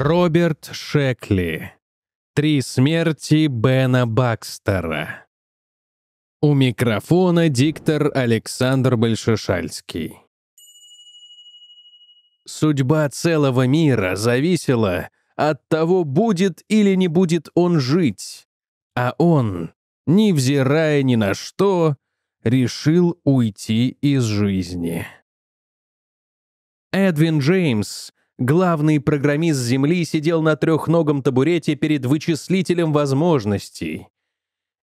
Роберт Шекли. Три смерти Бена Бакстера. У микрофона диктор Александр Большешальский. Судьба целого мира зависела от того, будет или не будет он жить. А он, невзирая ни на что, решил уйти из жизни. Эдвин Джеймс Главный программист Земли сидел на трехногом табурете перед вычислителем возможностей.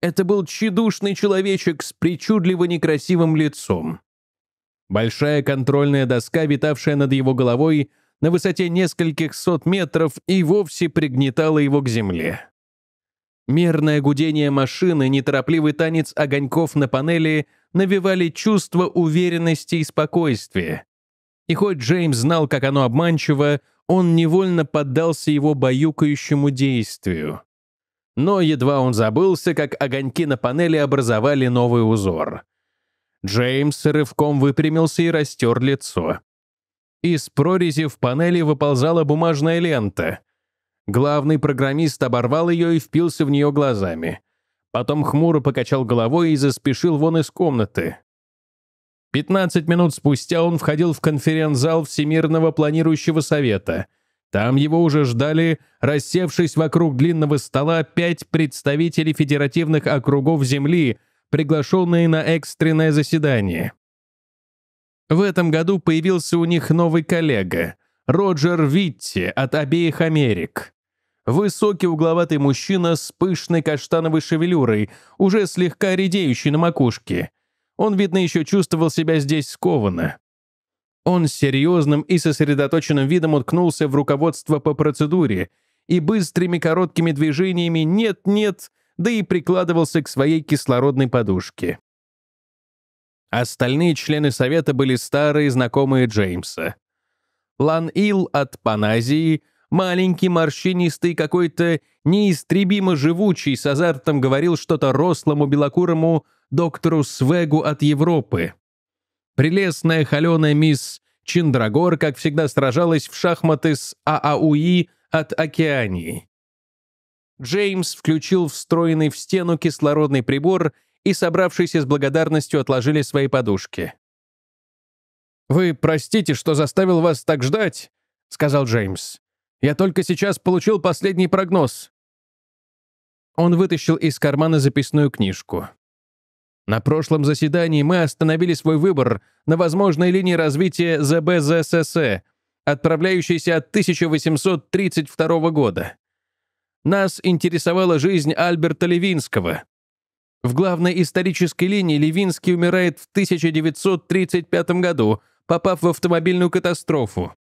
Это был тщедушный человечек с причудливо некрасивым лицом. Большая контрольная доска, витавшая над его головой, на высоте нескольких сот метров и вовсе пригнетала его к земле. Мерное гудение машины, неторопливый танец огоньков на панели навевали чувство уверенности и спокойствия. И хоть Джеймс знал, как оно обманчиво, он невольно поддался его баюкающему действию. Но едва он забылся, как огоньки на панели образовали новый узор. Джеймс рывком выпрямился и растер лицо. Из прорези в панели выползала бумажная лента. Главный программист оборвал ее и впился в нее глазами. Потом хмуро покачал головой и заспешил вон из комнаты. 15 минут спустя он входил в конференц-зал Всемирного планирующего совета. Там его уже ждали, рассевшись вокруг длинного стола, пять представителей федеративных округов Земли, приглашенные на экстренное заседание. В этом году появился у них новый коллега – Роджер Витти от обеих Америк. Высокий угловатый мужчина с пышной каштановой шевелюрой, уже слегка редеющий на макушке – он, видно, еще чувствовал себя здесь скованно. Он с серьезным и сосредоточенным видом уткнулся в руководство по процедуре и быстрыми короткими движениями «нет-нет», да и прикладывался к своей кислородной подушке. Остальные члены совета были старые знакомые Джеймса. Лан-Ил от Паназии, маленький, морщинистый, какой-то неистребимо живучий, с азартом говорил что-то рослому белокурому доктору Свегу от Европы. Прелестная холеная мисс Чиндрагор, как всегда, сражалась в шахматы с ААУИ от Океании. Джеймс включил встроенный в стену кислородный прибор и, собравшиеся с благодарностью, отложили свои подушки. «Вы простите, что заставил вас так ждать», — сказал Джеймс. «Я только сейчас получил последний прогноз». Он вытащил из кармана записную книжку. На прошлом заседании мы остановили свой выбор на возможной линии развития ЗБЗСС, отправляющейся от 1832 года. Нас интересовала жизнь Альберта Левинского. В главной исторической линии Левинский умирает в 1935 году, попав в автомобильную катастрофу.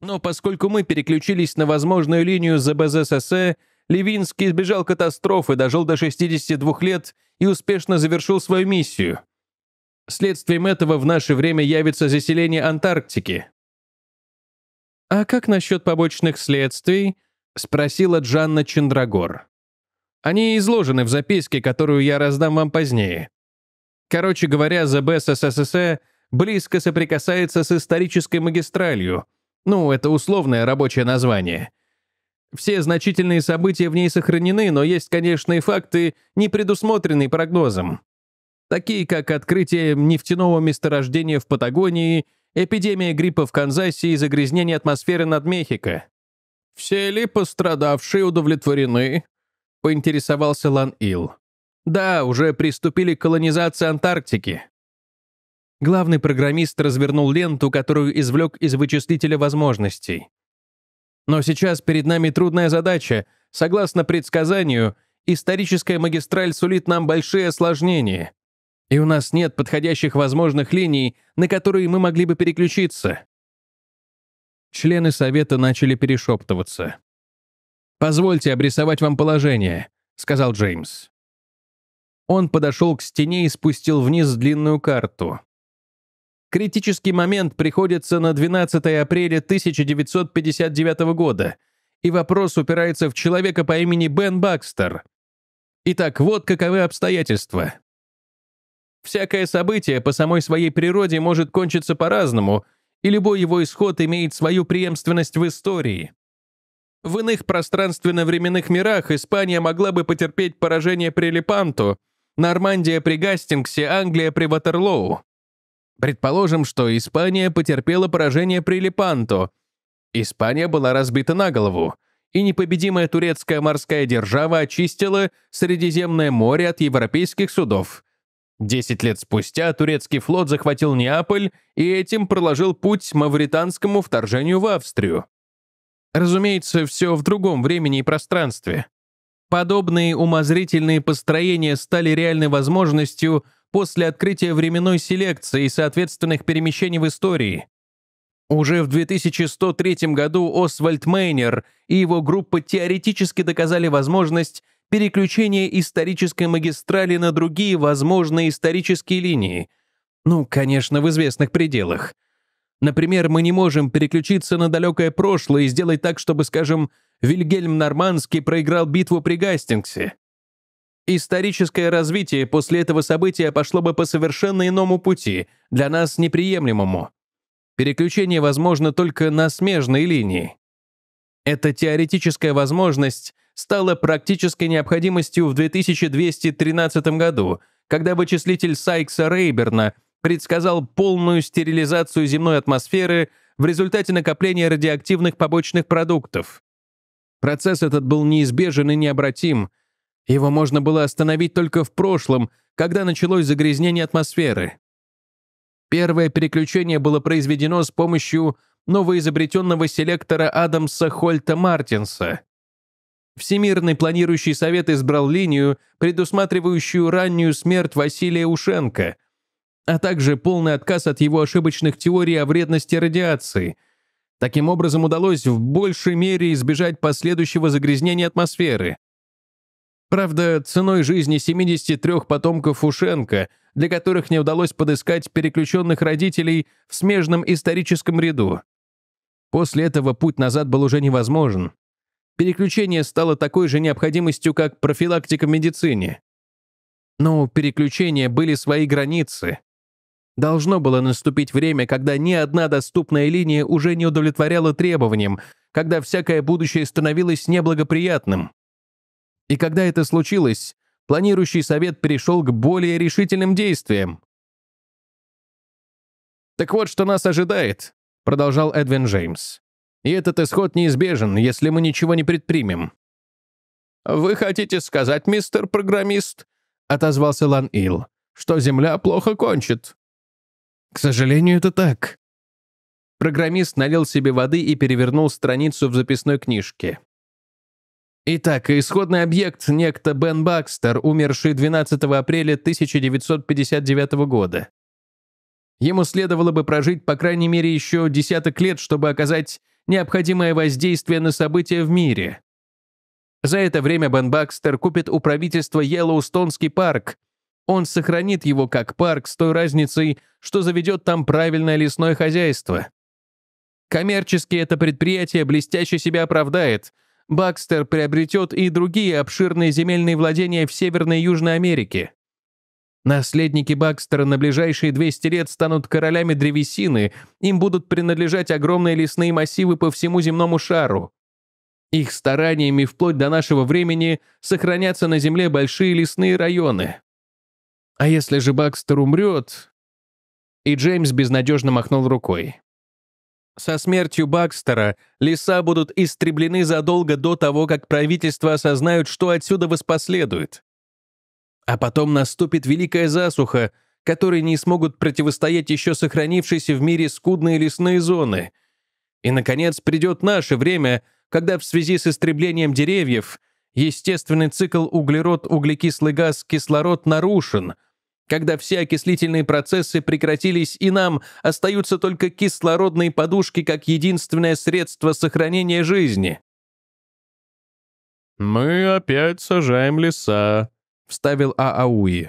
Но поскольку мы переключились на возможную линию ЗБЗСС, Левинский избежал катастрофы, дожил до 62 лет и успешно завершил свою миссию. Следствием этого в наше время явится заселение Антарктики. «А как насчет побочных следствий?» — спросила Джанна Чендрагор. «Они изложены в записке, которую я раздам вам позднее. Короче говоря, ЗБ СССР близко соприкасается с исторической магистралью. Ну, это условное рабочее название. Все значительные события в ней сохранены, но есть, конечно, и факты, не предусмотренные прогнозом. Такие, как открытие нефтяного месторождения в Патагонии, эпидемия гриппа в Канзасе и загрязнение атмосферы над Мехико. «Все ли пострадавшие удовлетворены?» — поинтересовался Лан-Ил. «Да, уже приступили к колонизации Антарктики». Главный программист развернул ленту, которую извлек из вычислителя возможностей. Но сейчас перед нами трудная задача. Согласно предсказанию, историческая магистраль сулит нам большие осложнения. И у нас нет подходящих возможных линий, на которые мы могли бы переключиться. Члены совета начали перешептываться. «Позвольте обрисовать вам положение», — сказал Джеймс. Он подошел к стене и спустил вниз длинную карту. Критический момент приходится на 12 апреля 1959 года, и вопрос упирается в человека по имени Бен Бакстер. Итак, вот каковы обстоятельства. Всякое событие по самой своей природе может кончиться по-разному, и любой его исход имеет свою преемственность в истории. В иных пространственно-временных мирах Испания могла бы потерпеть поражение при Лепанту, Нормандия при Гастингсе, Англия при Ватерлоу. Предположим, что Испания потерпела поражение при Лепанто. Испания была разбита на голову, и непобедимая турецкая морская держава очистила Средиземное море от европейских судов. Десять лет спустя турецкий флот захватил Неаполь и этим проложил путь мавританскому вторжению в Австрию. Разумеется, все в другом времени и пространстве. Подобные умозрительные построения стали реальной возможностью – после открытия временной селекции и соответственных перемещений в истории. Уже в 2103 году Освальд Мейнер и его группа теоретически доказали возможность переключения исторической магистрали на другие возможные исторические линии. Ну, конечно, в известных пределах. Например, мы не можем переключиться на далекое прошлое и сделать так, чтобы, скажем, Вильгельм Нормандский проиграл битву при Гастингсе. Историческое развитие после этого события пошло бы по совершенно иному пути, для нас неприемлемому. Переключение возможно только на смежной линии. Эта теоретическая возможность стала практической необходимостью в 2213 году, когда вычислитель Сайкса Рейберна предсказал полную стерилизацию земной атмосферы в результате накопления радиоактивных побочных продуктов. Процесс этот был неизбежен и необратим, его можно было остановить только в прошлом, когда началось загрязнение атмосферы. Первое переключение было произведено с помощью новоизобретенного селектора Адамса Хольта Мартинса. Всемирный планирующий совет избрал линию, предусматривающую раннюю смерть Василия Ушенко, а также полный отказ от его ошибочных теорий о вредности радиации. Таким образом, удалось в большей мере избежать последующего загрязнения атмосферы. Правда, ценой жизни 73 потомков Фушенко, для которых не удалось подыскать переключенных родителей в смежном историческом ряду. После этого путь назад был уже невозможен. Переключение стало такой же необходимостью, как профилактика в медицине. Но у переключения были свои границы. Должно было наступить время, когда ни одна доступная линия уже не удовлетворяла требованиям, когда всякое будущее становилось неблагоприятным. И когда это случилось, планирующий совет перешел к более решительным действиям. «Так вот, что нас ожидает», — продолжал Эдвин Джеймс. «И этот исход неизбежен, если мы ничего не предпримем». «Вы хотите сказать, мистер программист?» — отозвался Лан Ил, «что Земля плохо кончит». «К сожалению, это так». Программист налил себе воды и перевернул страницу в записной книжке. Итак, исходный объект некто Бен Бакстер, умерший 12 апреля 1959 года. Ему следовало бы прожить по крайней мере еще десяток лет, чтобы оказать необходимое воздействие на события в мире. За это время Бен Бакстер купит у правительства Йеллоустонский парк. Он сохранит его как парк с той разницей, что заведет там правильное лесное хозяйство. Коммерчески это предприятие блестяще себя оправдает – Бакстер приобретет и другие обширные земельные владения в Северной и Южной Америке. Наследники Бакстера на ближайшие 200 лет станут королями древесины, им будут принадлежать огромные лесные массивы по всему земному шару. Их стараниями вплоть до нашего времени сохранятся на земле большие лесные районы. А если же Бакстер умрет... И Джеймс безнадежно махнул рукой. Со смертью Бакстера леса будут истреблены задолго до того, как правительство осознают, что отсюда воспоследует. А потом наступит великая засуха, которой не смогут противостоять еще сохранившиеся в мире скудные лесные зоны. И, наконец, придет наше время, когда в связи с истреблением деревьев естественный цикл углерод-углекислый газ-кислород нарушен — когда все окислительные процессы прекратились и нам остаются только кислородные подушки как единственное средство сохранения жизни. «Мы опять сажаем леса», — вставил Аауи.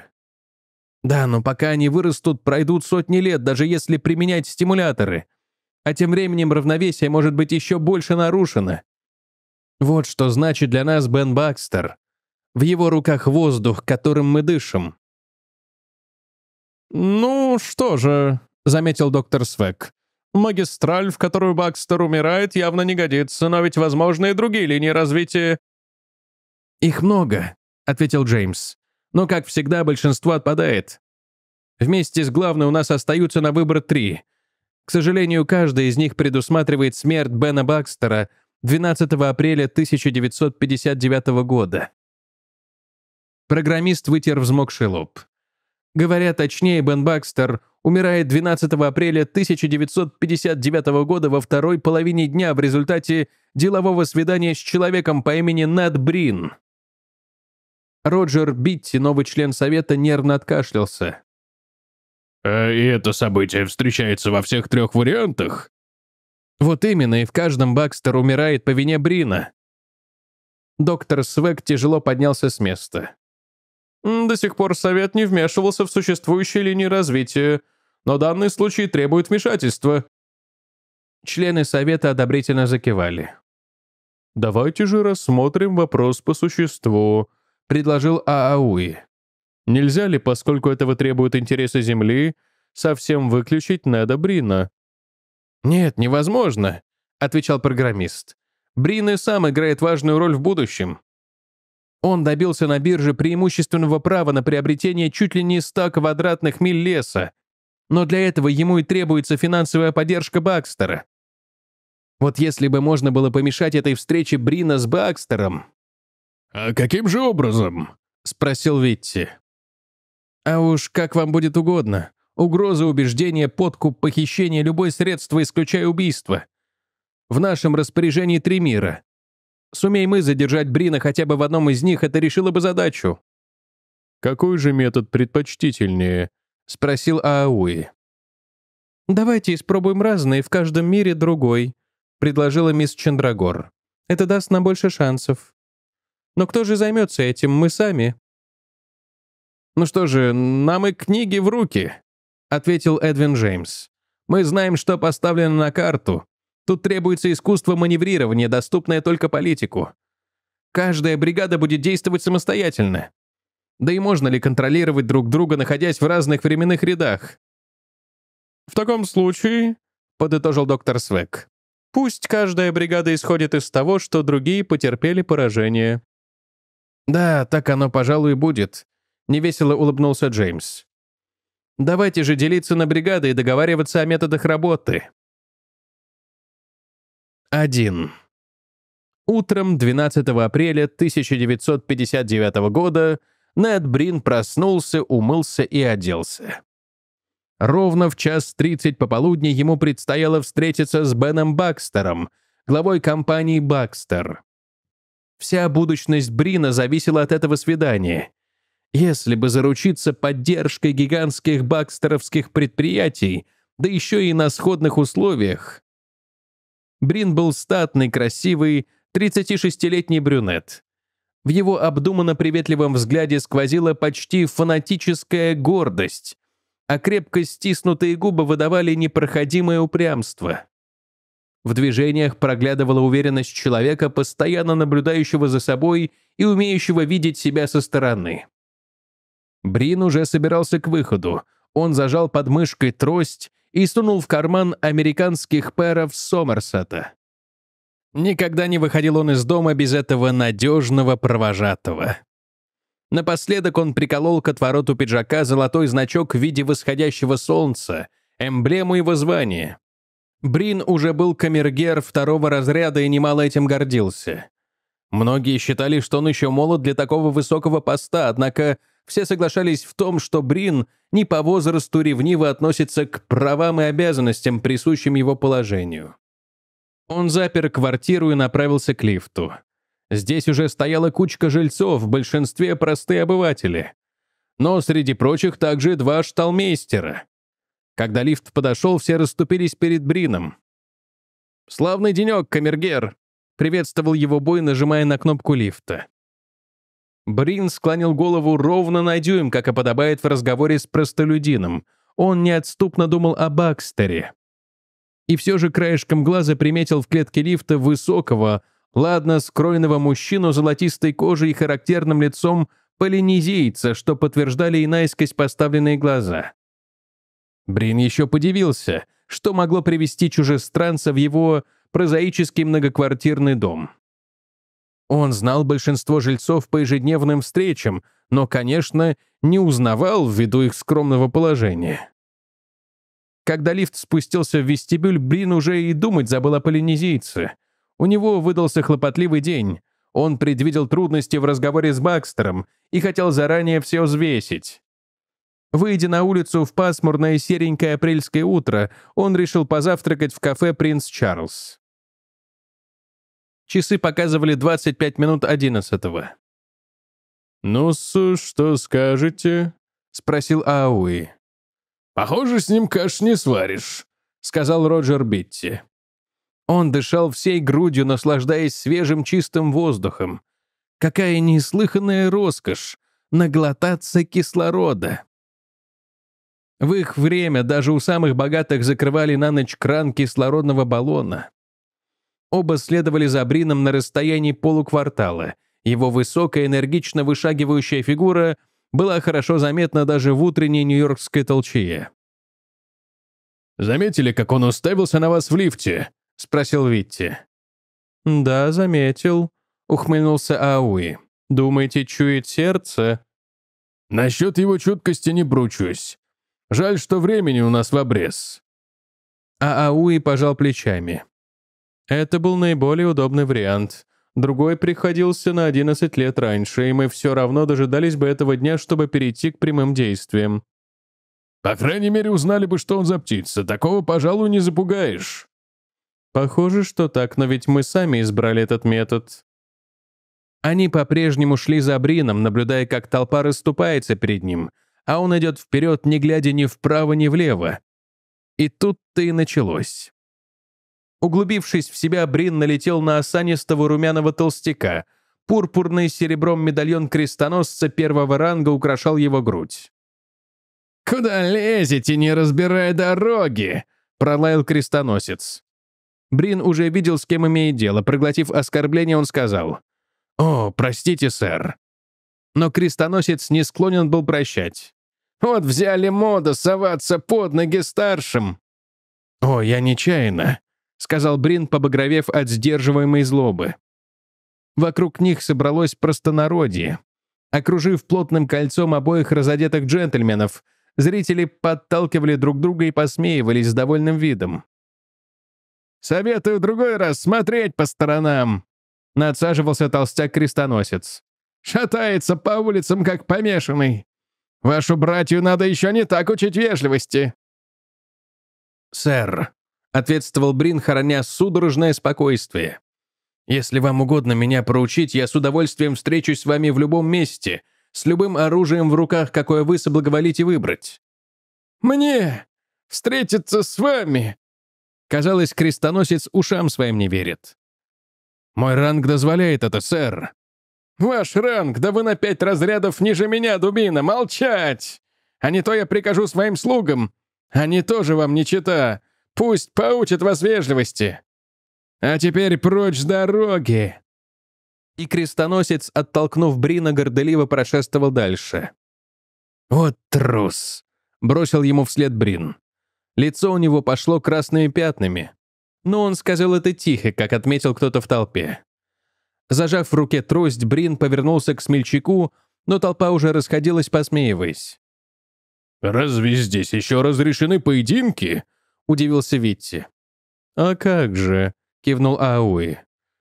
«Да, но пока они вырастут, пройдут сотни лет, даже если применять стимуляторы. А тем временем равновесие может быть еще больше нарушено. Вот что значит для нас Бен Бакстер. В его руках воздух, которым мы дышим. «Ну что же», — заметил доктор Свек, «магистраль, в которую Бакстер умирает, явно не годится, но ведь возможны и другие линии развития». «Их много», — ответил Джеймс. «Но, как всегда, большинство отпадает. Вместе с главной у нас остаются на выбор три. К сожалению, каждая из них предусматривает смерть Бена Бакстера 12 апреля 1959 года». Программист вытер взмокший лоб. Говоря точнее, Бен Бакстер умирает 12 апреля 1959 года во второй половине дня в результате делового свидания с человеком по имени Над Брин. Роджер Битти, новый член совета, нервно откашлялся. «А и это событие встречается во всех трех вариантах?» «Вот именно, и в каждом Бакстер умирает по вине Брина». Доктор Свек тяжело поднялся с места. До сих пор Совет не вмешивался в существующие линии развития, но данный случай требует вмешательства». Члены Совета одобрительно закивали. «Давайте же рассмотрим вопрос по существу», — предложил Аауи. «Нельзя ли, поскольку этого требуют интересы Земли, совсем выключить Неда Брина?» «Нет, невозможно», — отвечал программист. «Брин и сам играет важную роль в будущем. Он добился на бирже преимущественного права на приобретение чуть ли не 100 квадратных миль леса, но для этого ему и требуется финансовая поддержка Бакстера. Вот если бы можно было помешать этой встрече Брина с Бакстером. «А каким же образом?» — спросил Витти. «А уж как вам будет угодно. Угроза, убеждение, подкуп, похищение, любое средство, исключая убийство. В нашем распоряжении три мира. Сумей мы задержать Брина хотя бы в одном из них, это решило бы задачу». «Какой же метод предпочтительнее?» — спросил Аауи. «Давайте испробуем разные, в каждом мире другой», — предложила мисс Чендрагор. «Это даст нам больше шансов». «Но кто же займется этим? Мы сами». «Ну что же, нам и книги в руки», — ответил Эдвин Джеймс. «Мы знаем, что поставлено на карту, Тут требуется искусство маневрирования, доступное только политику. Каждая бригада будет действовать самостоятельно. Да и можно ли контролировать друг друга, находясь в разных временных рядах? «В таком случае», — подытожил доктор Свек, «пусть каждая бригада исходит из того, что другие потерпели поражение». «Да, так оно, пожалуй, и будет», — невесело улыбнулся Джеймс. «Давайте же делиться на бригады и договариваться о методах работы. 1. Утром 12 апреля 1959 года Нед Брин проснулся, умылся и оделся. Ровно в час 30 пополудни ему предстояло встретиться с Беном Бакстером, главой компании «Бакстер». Вся будущность Брина зависела от этого свидания. Если бы заручиться поддержкой гигантских бакстеровских предприятий, да еще и на сходных условиях, Брин был статный, красивый, 36-летний брюнет. В его обдуманно приветливом взгляде сквозила почти фанатическая гордость, а крепко стиснутые губы выдавали непроходимое упрямство. В движениях проглядывала уверенность человека, постоянно наблюдающего за собой и умеющего видеть себя со стороны. Брин уже собирался к выходу. Он зажал подмышкой трость и сунул в карман американских пэров Сомерсета. Никогда не выходил он из дома без этого надежного провожатого. Напоследок он приколол к отвороту пиджака золотой значок в виде восходящего солнца, эмблему его звания. Брин уже был камергер второго разряда и немало этим гордился. Многие считали, что он еще молод для такого высокого поста, однако все соглашались в том, что Брин не по возрасту ревниво относится к правам и обязанностям, присущим его положению. Он запер квартиру и направился к лифту. Здесь уже стояла кучка жильцов, в большинстве простые обыватели. Но среди прочих также два шталмейстера. Когда лифт подошел, все расступились перед Брином. «Славный денек, камергер!» — приветствовал его бой, нажимая на кнопку лифта. Брин склонил голову ровно на дюйм, как и подобает в разговоре с простолюдином. Он неотступно думал о Бакстере. И все же краешком глаза приметил в клетке лифта высокого, ладно скроенного мужчину золотистой кожей и характерным лицом полинезийца, что подтверждали и наискось поставленные глаза. Брин еще подивился, что могло привести чужестранца в его прозаический многоквартирный дом. Он знал большинство жильцов по ежедневным встречам, но, конечно, не узнавал ввиду их скромного положения. Когда лифт спустился в вестибюль, Брин уже и думать забыл о полинезийце. У него выдался хлопотливый день. Он предвидел трудности в разговоре с Бакстером и хотел заранее все взвесить. Выйдя на улицу в пасмурное серенькое апрельское утро, он решил позавтракать в кафе «Принц Чарльз». Часы показывали 25 минут 11 -го. ну что скажете?» — спросил Ауи. «Похоже, с ним каш не сваришь», — сказал Роджер Битти. Он дышал всей грудью, наслаждаясь свежим чистым воздухом. Какая неслыханная роскошь — наглотаться кислорода. В их время даже у самых богатых закрывали на ночь кран кислородного баллона. Оба следовали за Брином на расстоянии полуквартала. Его высокая, энергично вышагивающая фигура была хорошо заметна даже в утренней нью-йоркской толчее. «Заметили, как он уставился на вас в лифте?» — спросил Витти. «Да, заметил», — ухмыльнулся Ауи. «Думаете, чует сердце?» «Насчет его чуткости не бручусь. Жаль, что времени у нас в обрез». А Ауи пожал плечами. Это был наиболее удобный вариант. Другой приходился на 11 лет раньше, и мы все равно дожидались бы этого дня, чтобы перейти к прямым действиям. «По крайней мере, узнали бы, что он за птица. Такого, пожалуй, не запугаешь». «Похоже, что так, но ведь мы сами избрали этот метод». Они по-прежнему шли за Брином, наблюдая, как толпа расступается перед ним, а он идет вперед, не глядя ни вправо, ни влево. И тут-то и началось. Углубившись в себя, Брин налетел на осанистого румяного толстяка. Пурпурный с серебром медальон крестоносца первого ранга украшал его грудь. «Куда лезете, не разбирая дороги?» — пролаял крестоносец. Брин уже видел, с кем имеет дело. Проглотив оскорбление, он сказал. «О, простите, сэр». Но крестоносец не склонен был прощать. «Вот взяли моду соваться под ноги старшим». «О, я нечаянно сказал Брин, побагровев от сдерживаемой злобы. Вокруг них собралось простонародье. Окружив плотным кольцом обоих разодетых джентльменов, зрители подталкивали друг друга и посмеивались с довольным видом. «Советую другой раз смотреть по сторонам», — надсаживался толстяк-крестоносец. «Шатается по улицам, как помешанный. Вашу братью надо еще не так учить вежливости». «Сэр», — ответствовал Брин, хороня судорожное спокойствие. «Если вам угодно меня проучить, я с удовольствием встречусь с вами в любом месте, с любым оружием в руках, какое вы соблаговолите выбрать». «Мне встретиться с вами!» Казалось, крестоносец ушам своим не верит. «Мой ранг дозволяет это, сэр». «Ваш ранг, да вы на пять разрядов ниже меня, дубина, молчать! А не то я прикажу своим слугам. Они тоже вам не чита. Пусть поучит вас вежливости. А теперь прочь с дороги!» И крестоносец, оттолкнув Брина, горделиво прошествовал дальше. «Вот трус!» — бросил ему вслед Брин. Лицо у него пошло красными пятнами. Но он сказал это тихо, как отметил кто-то в толпе. Зажав в руке трость, Брин повернулся к смельчаку, но толпа уже расходилась, посмеиваясь. «Разве здесь еще разрешены поединки?» удивился Витти. «А как же?» — кивнул Ауи.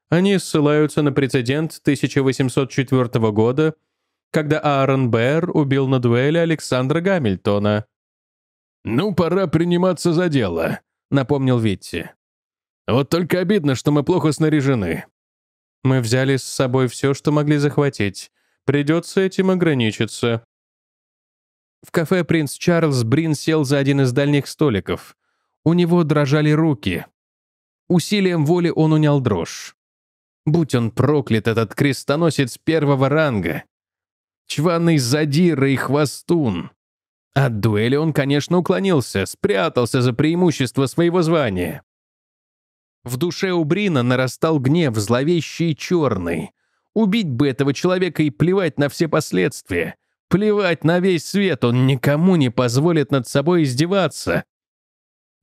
«Они ссылаются на прецедент 1804 года, когда Аарон Бэр убил на дуэли Александра Гамильтона». «Ну, пора приниматься за дело», — напомнил Витти. «Вот только обидно, что мы плохо снаряжены». «Мы взяли с собой все, что могли захватить. Придется этим ограничиться». В кафе «Принц Чарльз» Брин сел за один из дальних столиков. У него дрожали руки. Усилием воли он унял дрожь. Будь он проклят, этот крестоносец первого ранга. Чванный задира и хвостун. От дуэли он, конечно, уклонился, спрятался за преимущество своего звания. В душе у Брина нарастал гнев, зловещий и черный. Убить бы этого человека и плевать на все последствия. Плевать на весь свет, он никому не позволит над собой издеваться,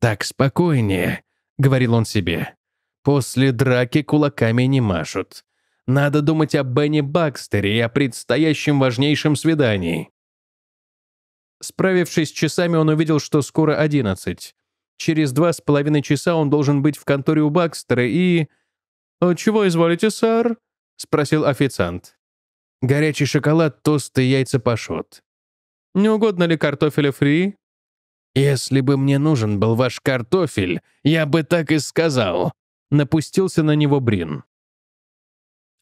«Так спокойнее», — говорил он себе. «После драки кулаками не машут. Надо думать о Бенни Бакстере и о предстоящем важнейшем свидании». Справившись с часами, он увидел, что скоро одиннадцать. Через два с половиной часа он должен быть в конторе у Бакстера и... «А «Чего изволите, сэр?» — спросил официант. «Горячий шоколад, тосты, яйца пашот». «Не угодно ли картофеля фри?» «Если бы мне нужен был ваш картофель, я бы так и сказал», — напустился на него Брин.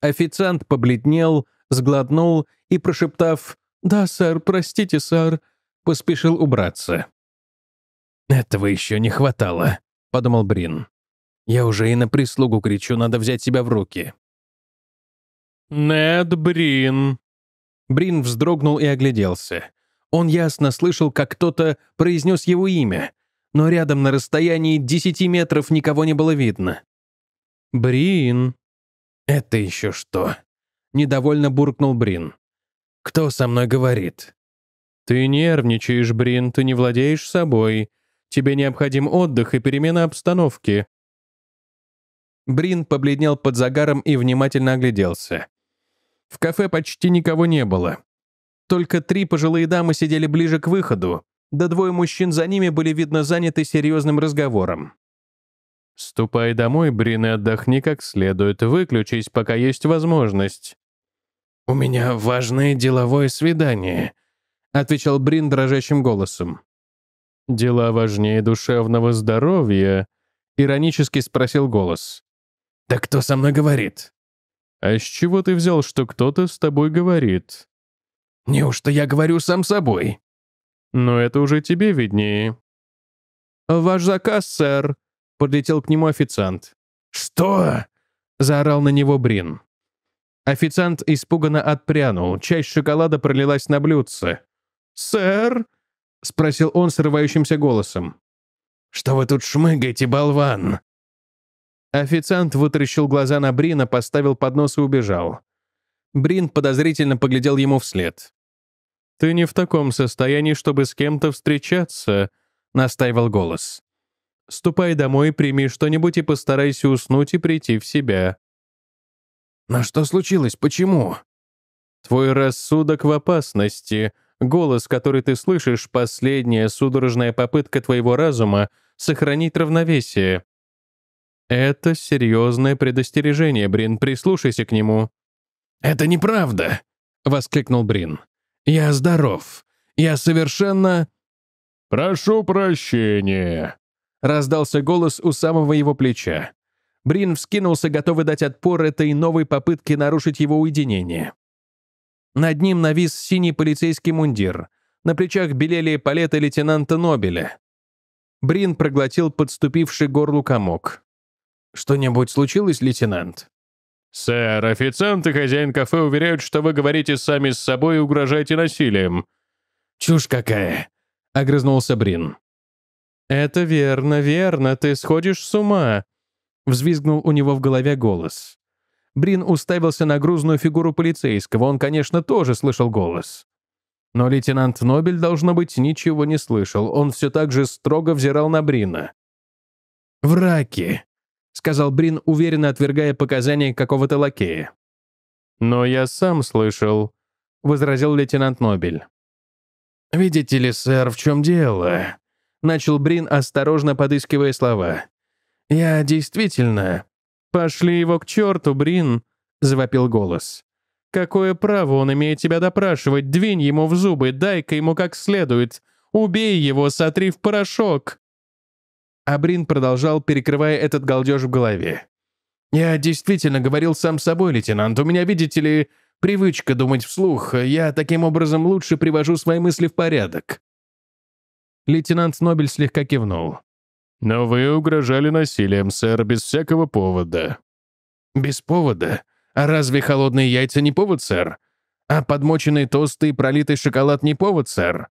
Официант побледнел, сглотнул и, прошептав «Да, сэр, простите, сэр», поспешил убраться. «Этого еще не хватало», — подумал Брин. «Я уже и на прислугу кричу, надо взять себя в руки». «Нед Брин!» Брин вздрогнул и огляделся. Он ясно слышал, как кто-то произнес его имя, но рядом на расстоянии 10 метров никого не было видно. «Брин!» «Это еще что?» — недовольно буркнул Брин. «Кто со мной говорит?» «Ты нервничаешь, Брин, ты не владеешь собой. Тебе необходим отдых и перемена обстановки». Брин побледнел под загаром и внимательно огляделся. В кафе почти никого не было. Только три пожилые дамы сидели ближе к выходу, да двое мужчин за ними были, видно, заняты серьезным разговором. «Ступай домой, Брин, и отдохни как следует. Выключись, пока есть возможность». «У меня важное деловое свидание», — отвечал Брин дрожащим голосом. «Дела важнее душевного здоровья?» — иронически спросил голос. «Да кто со мной говорит?» «А с чего ты взял, что кто-то с тобой говорит?» Неужто я говорю сам собой? Но это уже тебе виднее. Ваш заказ, сэр, подлетел к нему официант. Что? заорал на него Брин. Официант испуганно отпрянул, часть шоколада пролилась на блюдце. «Сэр?» — спросил он срывающимся голосом. «Что вы тут шмыгаете, болван?» Официант вытрящил глаза на Брина, поставил поднос и убежал. Брин подозрительно поглядел ему вслед. «Ты не в таком состоянии, чтобы с кем-то встречаться», — настаивал голос. «Ступай домой, прими что-нибудь и постарайся уснуть и прийти в себя». «Но что случилось? Почему?» «Твой рассудок в опасности. Голос, который ты слышишь, последняя судорожная попытка твоего разума сохранить равновесие. Это серьезное предостережение, Брин, прислушайся к нему». «Это неправда!» — воскликнул Брин. Я здоров. Я совершенно...» «Прошу прощения», — раздался голос у самого его плеча. Брин вскинулся, готовый дать отпор этой новой попытке нарушить его уединение. Над ним навис синий полицейский мундир. На плечах белели палеты лейтенанта Нобеля. Брин проглотил подступивший горлу комок. «Что-нибудь случилось, лейтенант?» «Сэр, официант и хозяин кафе уверяют, что вы говорите сами с собой и угрожаете насилием». «Чушь какая!» — огрызнулся Брин. «Это верно, верно, ты сходишь с ума!» — взвизгнул у него в голове голос. Брин уставился на грузную фигуру полицейского, он, конечно, тоже слышал голос. Но лейтенант Нобель, должно быть, ничего не слышал, он все так же строго взирал на Брина. «Враки!» сказал Брин, уверенно отвергая показания какого-то лакея. «Но я сам слышал», — возразил лейтенант Нобель. «Видите ли, сэр, в чем дело?» — начал Брин, осторожно подыскивая слова. «Я действительно...» «Пошли его к черту, Брин!» — завопил голос. «Какое право он имеет тебя допрашивать? Двинь ему в зубы, дай-ка ему как следует. Убей его, сотри в порошок!» А Брин продолжал, перекрывая этот галдеж в голове. «Я действительно говорил сам собой, лейтенант. У меня, видите ли, привычка думать вслух. Я таким образом лучше привожу свои мысли в порядок». Лейтенант Нобель слегка кивнул. «Но вы угрожали насилием, сэр, без всякого повода». «Без повода? А разве холодные яйца не повод, сэр? А подмоченные тосты и пролитый шоколад не повод, сэр?»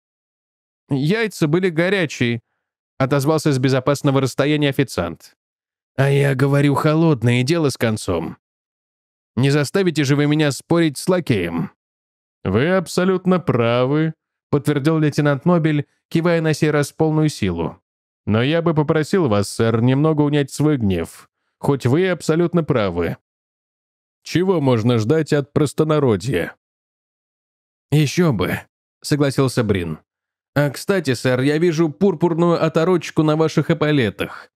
«Яйца были горячие, отозвался с безопасного расстояния официант. «А я говорю холодное, и дело с концом. Не заставите же вы меня спорить с лакеем». «Вы абсолютно правы», — подтвердил лейтенант Нобель, кивая на сей раз полную силу. «Но я бы попросил вас, сэр, немного унять свой гнев. Хоть вы абсолютно правы. Чего можно ждать от простонародья?» «Еще бы», — согласился Брин. А, кстати, сэр, я вижу пурпурную оторочку на ваших эполетах.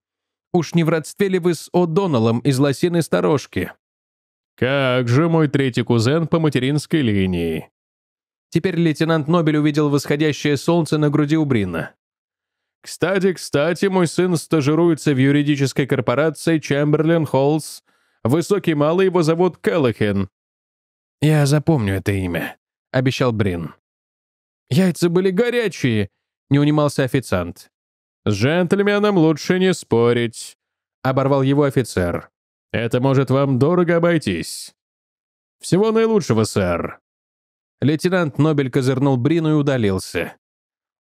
Уж не в родстве ли вы с О'Доннеллом из лосиной сторожки?» «Как же мой третий кузен по материнской линии!» Теперь лейтенант Нобель увидел восходящее солнце на груди у Брина. «Кстати, кстати, мой сын стажируется в юридической корпорации Чемберлин Холлс. Высокий малый его зовут Келлахен». «Я запомню это имя», — обещал Брин. «Яйца были горячие», — не унимался официант. «С джентльменом лучше не спорить», — оборвал его офицер. «Это может вам дорого обойтись». «Всего наилучшего, сэр». Лейтенант Нобель козырнул Брину и удалился.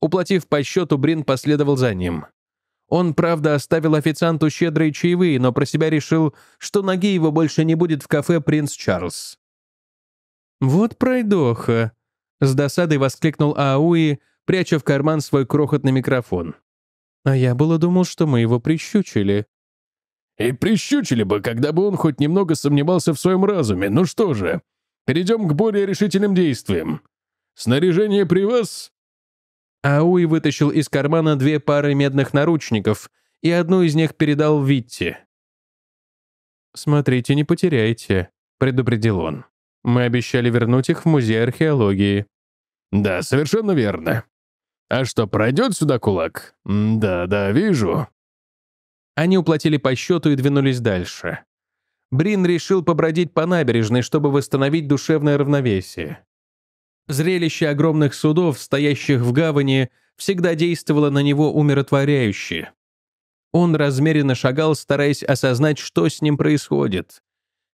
Уплатив по счету, Брин последовал за ним. Он, правда, оставил официанту щедрые чаевые, но про себя решил, что ноги его больше не будет в кафе «Принц Чарльз». «Вот пройдоха», с досадой воскликнул Ауи, пряча в карман свой крохотный микрофон. А я было думал, что мы его прищучили. И прищучили бы, когда бы он хоть немного сомневался в своем разуме. Ну что же, перейдем к более решительным действиям. Снаряжение при вас?» Ауи вытащил из кармана две пары медных наручников, и одну из них передал Витте. «Смотрите, не потеряйте», — предупредил он. Мы обещали вернуть их в музей археологии». «Да, совершенно верно. А что, пройдет сюда кулак? Да, да, вижу». Они уплатили по счету и двинулись дальше. Брин решил побродить по набережной, чтобы восстановить душевное равновесие. Зрелище огромных судов, стоящих в гавани, всегда действовало на него умиротворяюще. Он размеренно шагал, стараясь осознать, что с ним происходит.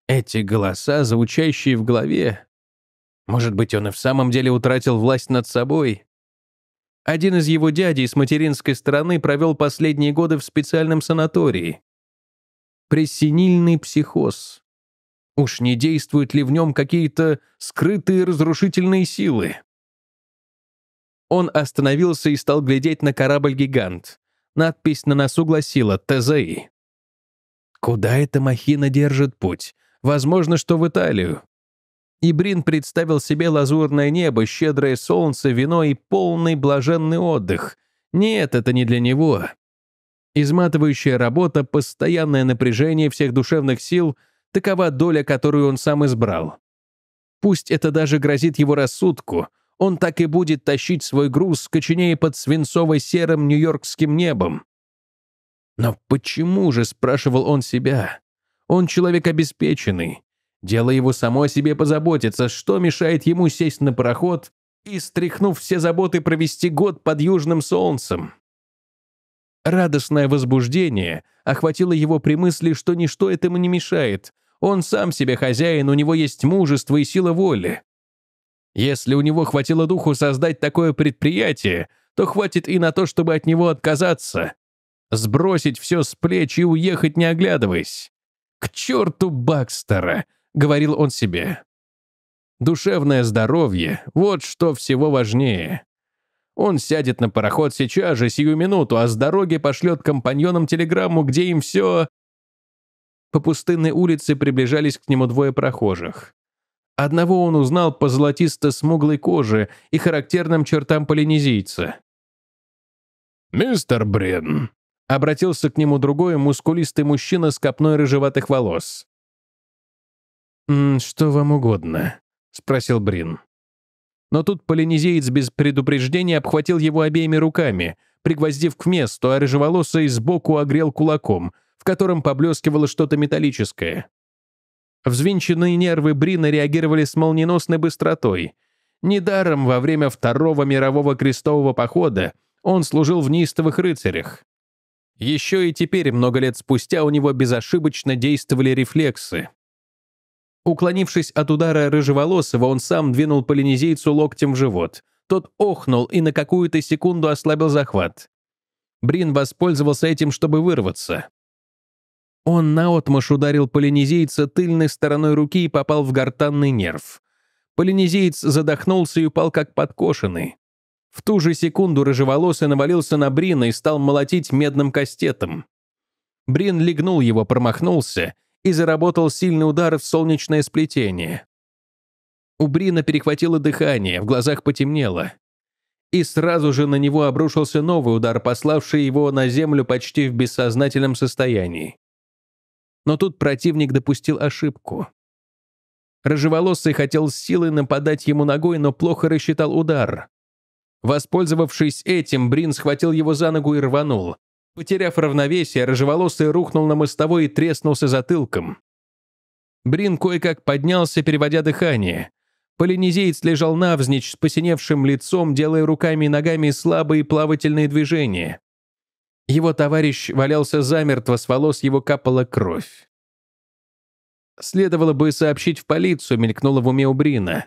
Эти голоса, звучащие в голове. Может быть, он и в самом деле утратил власть над собой? Один из его дядей с материнской стороны провел последние годы в специальном санатории. Прессенильный психоз. Уж не действуют ли в нем какие-то скрытые разрушительные силы? Он остановился и стал глядеть на корабль-гигант. Надпись на носу гласила «ТЗИ». Куда эта махина держит путь? Возможно, что в Италию. И Брин представил себе лазурное небо, щедрое солнце, вино и полный блаженный отдых. Нет, это не для него. Изматывающая работа, постоянное напряжение всех душевных сил — такова доля, которую он сам избрал. Пусть это даже грозит его рассудку, он так и будет тащить свой груз, коченея под свинцово-серым нью-йоркским небом. Но почему же, спрашивал он себя, он человек обеспеченный. Дело его само о себе позаботиться, что мешает ему сесть на пароход и, стряхнув все заботы, провести год под южным солнцем. Радостное возбуждение охватило его при мысли, что ничто этому не мешает. Он сам себе хозяин, у него есть мужество и сила воли. Если у него хватило духу создать такое предприятие, то хватит и на то, чтобы от него отказаться. Сбросить все с плеч и уехать, не оглядываясь. «К черту Бакстера!» — говорил он себе. «Душевное здоровье — вот что всего важнее. Он сядет на пароход сейчас же, сию минуту, а с дороги пошлет компаньонам телеграмму, где им все...» По пустынной улице приближались к нему двое прохожих. Одного он узнал по золотисто-смуглой коже и характерным чертам полинезийца. «Мистер Брин», Обратился к нему другой мускулистый мужчина с копной рыжеватых волос. «Что вам угодно?» — спросил Брин. Но тут полинезиец без предупреждения обхватил его обеими руками, пригвоздив к месту, а рыжеволосый сбоку огрел кулаком, в котором поблескивало что-то металлическое. Взвинченные нервы Брина реагировали с молниеносной быстротой. Недаром во время Второго мирового крестового похода он служил в неистовых рыцарях. Еще и теперь, много лет спустя, у него безошибочно действовали рефлексы. Уклонившись от удара рыжеволосого, он сам двинул полинезийцу локтем в живот. Тот охнул и на какую-то секунду ослабил захват. Брин воспользовался этим, чтобы вырваться. Он наотмашь ударил полинезийца тыльной стороной руки и попал в гортанный нерв. Полинезиец задохнулся и упал как подкошенный. В ту же секунду рыжеволосый навалился на Брина и стал молотить медным кастетом. Брин легнул его, промахнулся и заработал сильный удар в солнечное сплетение. У Брина перехватило дыхание, в глазах потемнело. И сразу же на него обрушился новый удар, пославший его на землю почти в бессознательном состоянии. Но тут противник допустил ошибку. Рыжеволосый хотел с силой нападать ему ногой, но плохо рассчитал удар. Воспользовавшись этим, Брин схватил его за ногу и рванул. Потеряв равновесие, рыжеволосый рухнул на мостовой и треснулся затылком. Брин кое-как поднялся, переводя дыхание. Полинезиец лежал навзничь с посиневшим лицом, делая руками и ногами слабые плавательные движения. Его товарищ валялся замертво, с волос его капала кровь. Следовало бы сообщить в полицию, мелькнуло в уме у Брина.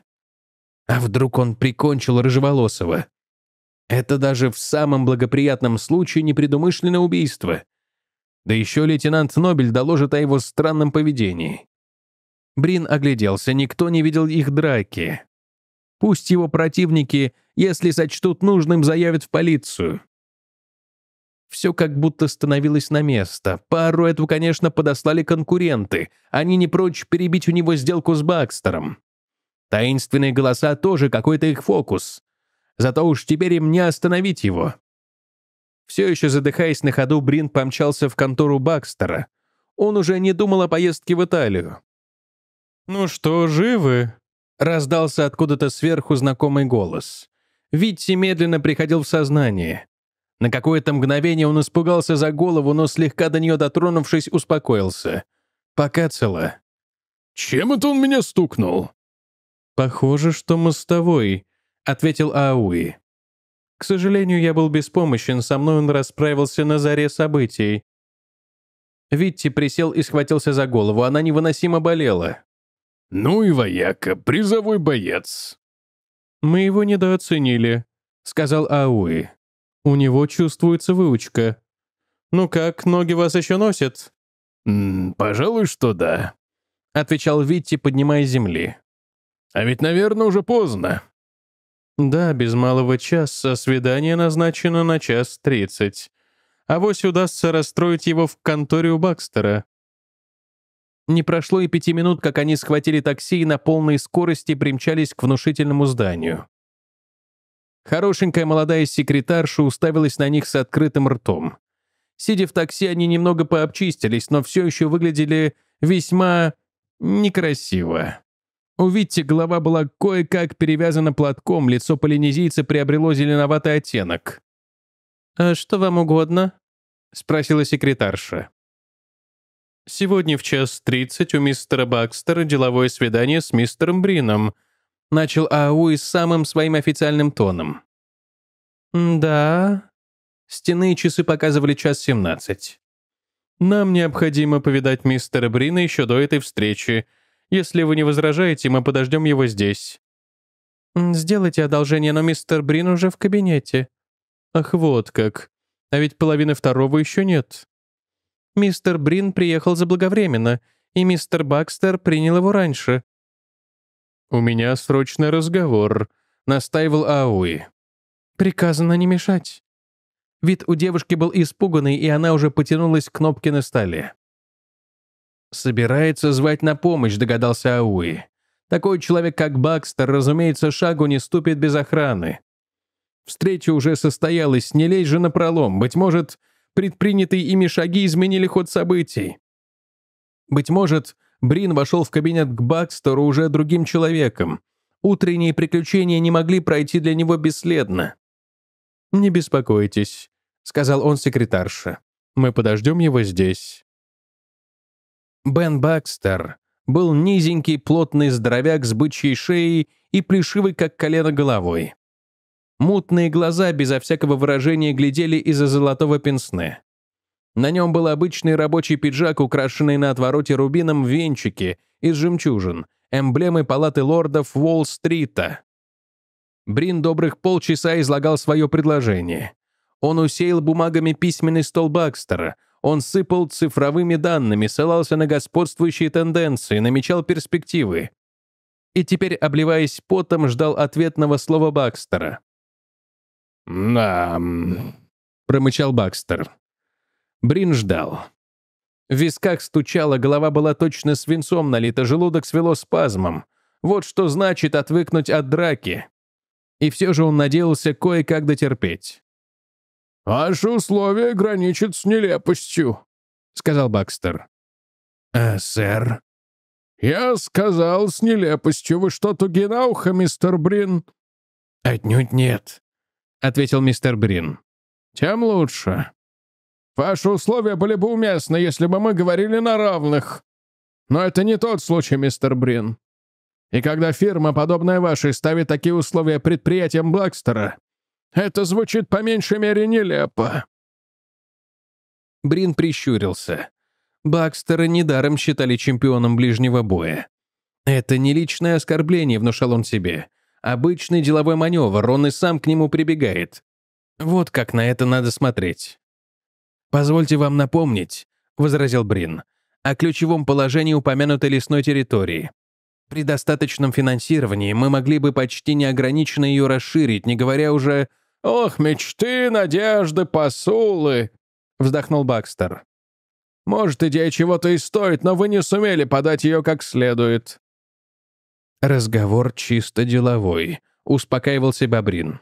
А вдруг он прикончил Рыжеволосого? Это даже в самом благоприятном случае непредумышленное убийство. Да еще лейтенант Нобель доложит о его странном поведении. Брин огляделся, никто не видел их драки. Пусть его противники, если сочтут нужным, заявят в полицию. Все как будто становилось на место. Пару эту, конечно, подослали конкуренты. Они не прочь перебить у него сделку с Бакстером. Таинственные голоса тоже какой-то их фокус. Зато уж теперь им не остановить его. Все еще задыхаясь на ходу, Брин помчался в контору Бакстера. Он уже не думал о поездке в Италию. «Ну что, живы?» — раздался откуда-то сверху знакомый голос. Витти медленно приходил в сознание. На какое-то мгновение он испугался за голову, но слегка до нее дотронувшись, успокоился. Пока цело. «Чем это он меня стукнул?» «Похоже, что мостовой», ответил Ауи. К сожалению, я был беспомощен, со мной он расправился на заре событий. Витти присел и схватился за голову, она невыносимо болела. «Ну и вояка, призовой боец!» «Мы его недооценили», — сказал Ауи. «У него чувствуется выучка». «Ну как, ноги вас еще носят?» «Пожалуй, что да», — отвечал Витти, поднимая земли. «А ведь, наверное, уже поздно. Да, без малого час, а свидание назначено на час тридцать. Авось удастся расстроить его в конторе у Бакстера. Не прошло и пяти минут, как они схватили такси и на полной скорости примчались к внушительному зданию. Хорошенькая молодая секретарша уставилась на них с открытым ртом. Сидя в такси, они немного пообчистились, но все еще выглядели весьма некрасиво. Увидьте, голова была кое-как перевязана платком, лицо полинезийца приобрело зеленоватый оттенок. «А что вам угодно?» — спросила секретарша. «Сегодня в час тридцать у мистера Бакстера деловое свидание с мистером Брином», — начал Ауи самым своим официальным тоном. «Да...» Стены и часы показывали час семнадцать. «Нам необходимо повидать мистера Брина еще до этой встречи», если вы не возражаете, мы подождем его здесь». «Сделайте одолжение, но мистер Брин уже в кабинете». «Ах, вот как. А ведь половины второго еще нет». Мистер Брин приехал заблаговременно, и мистер Бакстер принял его раньше. «У меня срочный разговор», — настаивал Ауи. «Приказано не мешать». Вид у девушки был испуганный, и она уже потянулась к кнопке на столе. «Собирается звать на помощь», — догадался Ауи. «Такой человек, как Бакстер, разумеется, шагу не ступит без охраны. Встреча уже состоялась, не лезь же на пролом. Быть может, предпринятые ими шаги изменили ход событий. Быть может, Брин вошел в кабинет к Бакстеру уже другим человеком. Утренние приключения не могли пройти для него бесследно. «Не беспокойтесь», — сказал он секретарше. «Мы подождем его здесь». Бен Бакстер был низенький, плотный здоровяк с бычьей шеей и плешивый как колено, головой. Мутные глаза безо всякого выражения глядели из-за золотого пенсне. На нем был обычный рабочий пиджак, украшенный на отвороте рубином венчики из жемчужин, эмблемы палаты лордов Уолл-стрита. Брин добрых полчаса излагал свое предложение. Он усеял бумагами письменный стол Бакстера, он сыпал цифровыми данными, ссылался на господствующие тенденции, намечал перспективы. И теперь, обливаясь потом, ждал ответного слова Бакстера. «Да...» — промычал Бакстер. Брин ждал. В висках стучало, голова была точно свинцом налита, желудок свело спазмом. Вот что значит отвыкнуть от драки. И все же он надеялся кое-как дотерпеть. «Ваши условия граничат с нелепостью», — сказал Бакстер. «Э, сэр?» «Я сказал с нелепостью. Вы что, то генауха, мистер Брин?» «Отнюдь нет», — ответил мистер Брин. «Тем лучше. Ваши условия были бы уместны, если бы мы говорили на равных. Но это не тот случай, мистер Брин. И когда фирма, подобная вашей, ставит такие условия предприятиям Блэкстера, это звучит по меньшей мере нелепо». Брин прищурился. Бакстера недаром считали чемпионом ближнего боя. Это не личное оскорбление, внушал он себе. Обычный деловой маневр, он и сам к нему прибегает. Вот как на это надо смотреть. «Позвольте вам напомнить», — возразил Брин, — «о ключевом положении упомянутой лесной территории. При достаточном финансировании мы могли бы почти неограниченно ее расширить, не говоря уже «Ох, мечты, надежды, посулы!» — вздохнул Бакстер. «Может, идея чего-то и стоит, но вы не сумели подать ее как следует». «Разговор чисто деловой», — успокаивался Бобрин.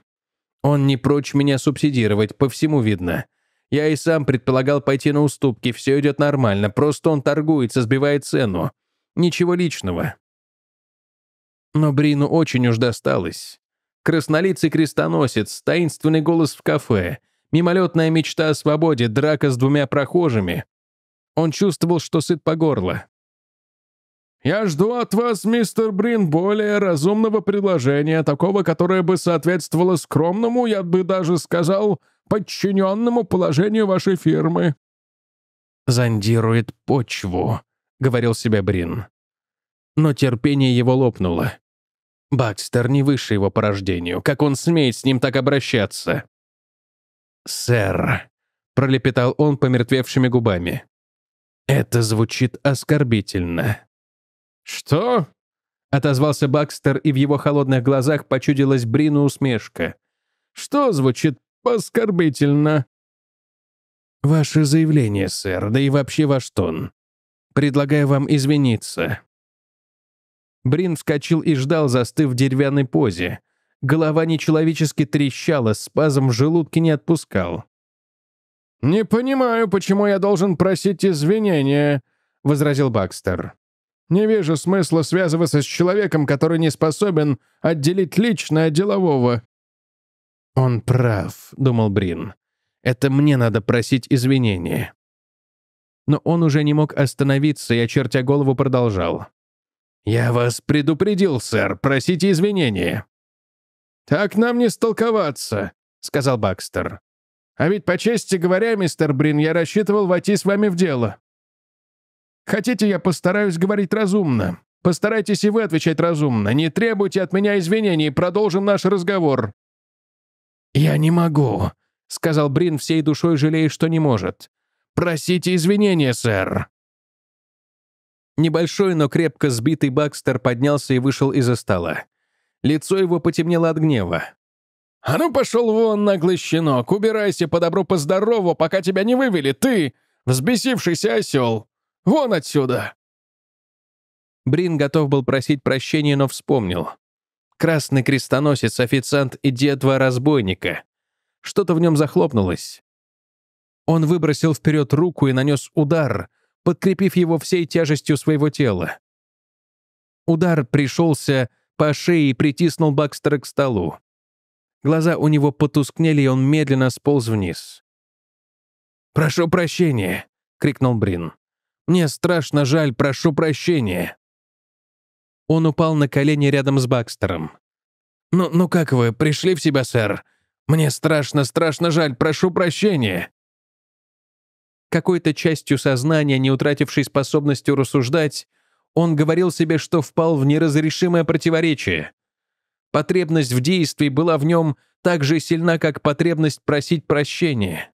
«Он не прочь меня субсидировать, по всему видно. Я и сам предполагал пойти на уступки, все идет нормально, просто он торгуется, сбивает цену. Ничего личного. Но Брину очень уж досталось. Краснолицый крестоносец, таинственный голос в кафе, мимолетная мечта о свободе, драка с двумя прохожими. Он чувствовал, что сыт по горло. «Я жду от вас, мистер Брин, более разумного предложения, такого, которое бы соответствовало скромному, я бы даже сказал, подчиненному положению вашей фирмы». «Зондирует почву», — говорил себе Брин. Но терпение его лопнуло. Бакстер не выше его по рождению. Как он смеет с ним так обращаться?» «Сэр», — пролепетал он помертвевшими губами. «Это звучит оскорбительно». «Что?» — отозвался Бакстер, и в его холодных глазах почудилась Брину усмешка. «Что звучит оскорбительно?» «Ваше заявление, сэр, да и вообще ваш тон. Предлагаю вам извиниться. Брин вскочил и ждал, застыв в деревянной позе. Голова нечеловечески трещала, спазм в желудке не отпускал. «Не понимаю, почему я должен просить извинения», — возразил Бакстер. «Не вижу смысла связываться с человеком, который не способен отделить личное от делового». «Он прав», — думал Брин. «Это мне надо просить извинения». Но он уже не мог остановиться и, очертя голову, продолжал. «Я вас предупредил, сэр, просите извинения». «Так нам не столковаться», — сказал Бакстер. «А ведь, по чести говоря, мистер Брин, я рассчитывал войти с вами в дело». «Хотите, я постараюсь говорить разумно. Постарайтесь и вы отвечать разумно. Не требуйте от меня извинений, продолжим наш разговор». «Я не могу», — сказал Брин всей душой жалея, что не может. «Просите извинения, сэр». Небольшой, но крепко сбитый Бакстер поднялся и вышел из-за стола. Лицо его потемнело от гнева. «А ну пошел вон, наглый щенок! Убирайся по-добру-поздорову, пока тебя не вывели, ты, взбесившийся осел! Вон отсюда!» Брин готов был просить прощения, но вспомнил. Красный крестоносец, официант и детва разбойника. Что-то в нем захлопнулось. Он выбросил вперед руку и нанес удар, подкрепив его всей тяжестью своего тела. Удар пришелся по шее и притиснул Бакстера к столу. Глаза у него потускнели, и он медленно сполз вниз. «Прошу прощения!» — крикнул Брин. «Мне страшно жаль, прошу прощения!» Он упал на колени рядом с Бакстером. «Ну, ну как вы, пришли в себя, сэр? Мне страшно, страшно жаль, прошу прощения!» какой-то частью сознания, не утратившей способностью рассуждать, он говорил себе, что впал в неразрешимое противоречие. Потребность в действии была в нем так же сильна, как потребность просить прощения.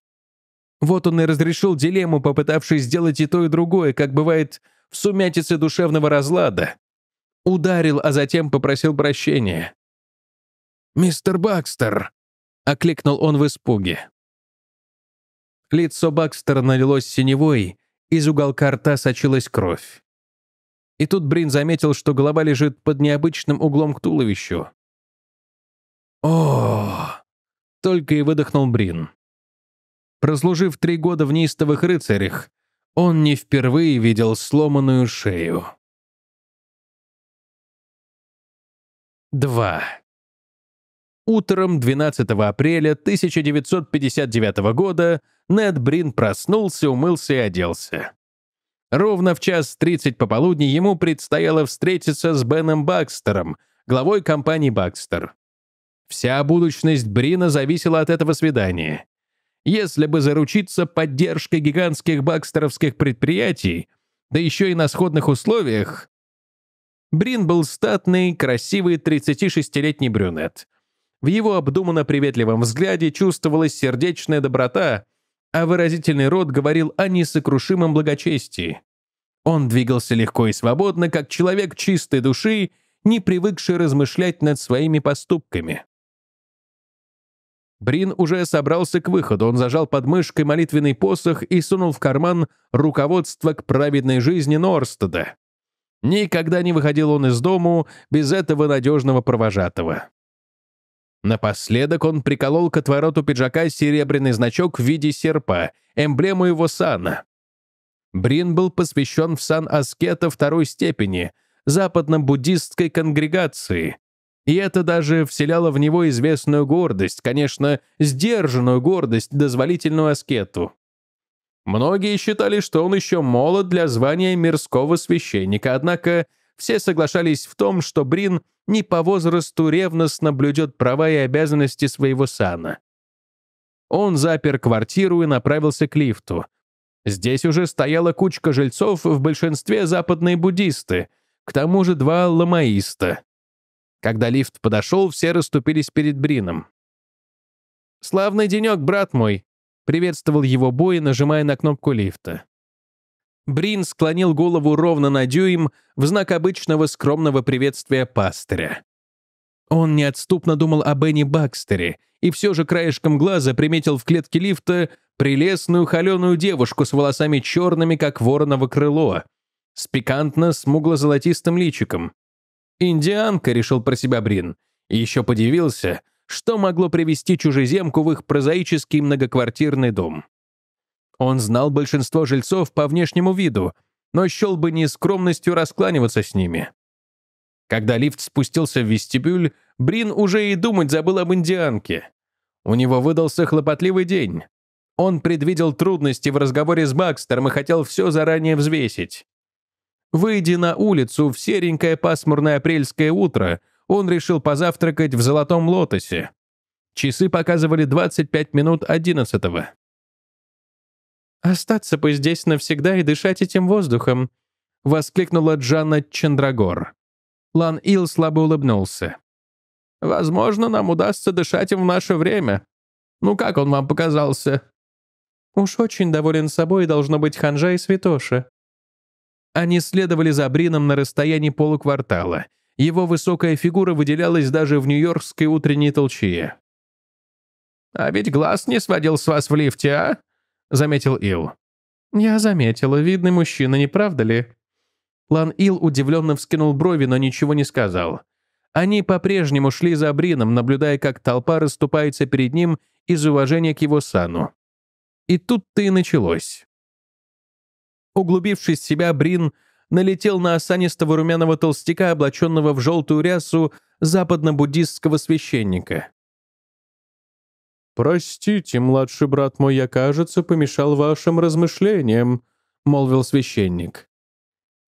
Вот он и разрешил дилемму, попытавшись сделать и то, и другое, как бывает в сумятице душевного разлада. Ударил, а затем попросил прощения. «Мистер Бакстер!» — окликнул он в испуге. Лицо Бакстера налилось синевой, из уголка рта сочилась кровь. И тут Брин заметил, что голова лежит под необычным углом к туловищу. О! Только и выдохнул Брин. Прослужив три года в неистовых рыцарях, он не впервые видел сломанную шею. 2. Утром 12 апреля 1959 года Нед Брин проснулся, умылся и оделся. Ровно в час 30 пополудни ему предстояло встретиться с Беном Бакстером, главой компании «Бакстер». Вся будущность Брина зависела от этого свидания. Если бы заручиться поддержкой гигантских бакстеровских предприятий, да еще и на сходных условиях, Брин был статный, красивый 36-летний брюнет — в его обдуманно приветливом взгляде чувствовалась сердечная доброта, а выразительный рот говорил о несокрушимом благочестии. Он двигался легко и свободно, как человек чистой души, не привыкший размышлять над своими поступками. Брин уже собрался к выходу, он зажал под мышкой молитвенный посох и сунул в карман руководство к праведной жизни Норстеда. Никогда не выходил он из дому без этого надежного провожатого. Напоследок он приколол к отвороту пиджака серебряный значок в виде серпа, эмблему его сана. Брин был посвящен в сан аскета второй степени, западно-буддистской конгрегации. И это даже вселяло в него известную гордость, конечно, сдержанную гордость, дозволительную аскету. Многие считали, что он еще молод для звания мирского священника, однако все соглашались в том, что Брин не по возрасту ревностно блюдет права и обязанности своего сана. Он запер квартиру и направился к лифту. Здесь уже стояла кучка жильцов, в большинстве западные буддисты, к тому же два ламаиста. Когда лифт подошел, все расступились перед Брином. «Славный денек, брат мой!» — приветствовал его Бой, нажимая на кнопку лифта. Брин склонил голову ровно на дюйм в знак обычного скромного приветствия пастыря. Он неотступно думал о Бенни Бакстере и все же краешком глаза приметил в клетке лифта прелестную холеную девушку с волосами черными, как вороново крыло, с пикантно смугло-золотистым личиком. «Индианка», — решил про себя Брин, и еще подивился, что могло привести чужеземку в их прозаический многоквартирный дом. Он знал большинство жильцов по внешнему виду, но счел бы нескромностью раскланиваться с ними. Когда лифт спустился в вестибюль, Брин уже и думать забыл об индианке. У него выдался хлопотливый день. Он предвидел трудности в разговоре с Бакстером и хотел все заранее взвесить. Выйдя на улицу в серенькое пасмурное апрельское утро, он решил позавтракать в «Золотом лотосе». Часы показывали 25 минут 11 -го. «Остаться бы здесь навсегда и дышать этим воздухом», — воскликнула Джанна Чандрагор. Лан Ил слабо улыбнулся. «Возможно, нам удастся дышать им в наше время. Ну как он вам показался?» «Уж очень доволен собой должно быть Ханжа и Святоша». Они следовали за Брином на расстоянии полуквартала. Его высокая фигура выделялась даже в нью-йоркской утренней толчье. «А ведь глаз не сводил с вас в лифте, а?» заметил Ил. «Я заметила. Видный мужчина, не правда ли?» Лан Ил удивленно вскинул брови, но ничего не сказал. Они по-прежнему шли за Брином, наблюдая, как толпа расступается перед ним из уважения к его сану. И тут-то и началось. Углубившись в себя, Брин налетел на осанистого румяного толстяка, облаченного в желтую рясу западно-буддистского священника. «Простите, младший брат мой, я, кажется, помешал вашим размышлениям», — молвил священник.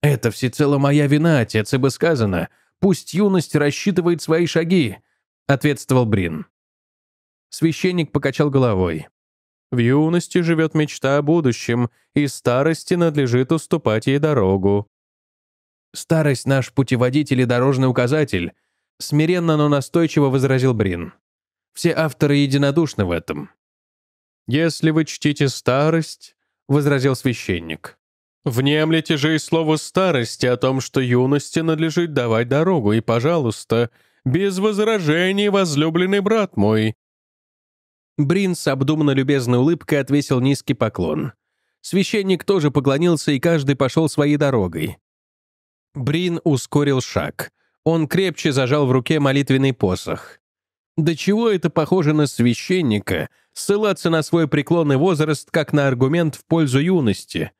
«Это всецело моя вина, отец, ибо сказано. Пусть юность рассчитывает свои шаги», — ответствовал Брин. Священник покачал головой. «В юности живет мечта о будущем, и старости надлежит уступать ей дорогу». «Старость — наш путеводитель и дорожный указатель», — смиренно, но настойчиво возразил Брин. Все авторы единодушны в этом. «Если вы чтите старость», — возразил священник, «внемлите же и слово старости о том, что юности надлежит давать дорогу, и, пожалуйста, без возражений, возлюбленный брат мой». Брин с обдуманно любезной улыбкой отвесил низкий поклон. Священник тоже поклонился, и каждый пошел своей дорогой. Брин ускорил шаг. Он крепче зажал в руке молитвенный посох. До чего это похоже на священника, ссылаться на свой преклонный возраст как на аргумент в пользу юности.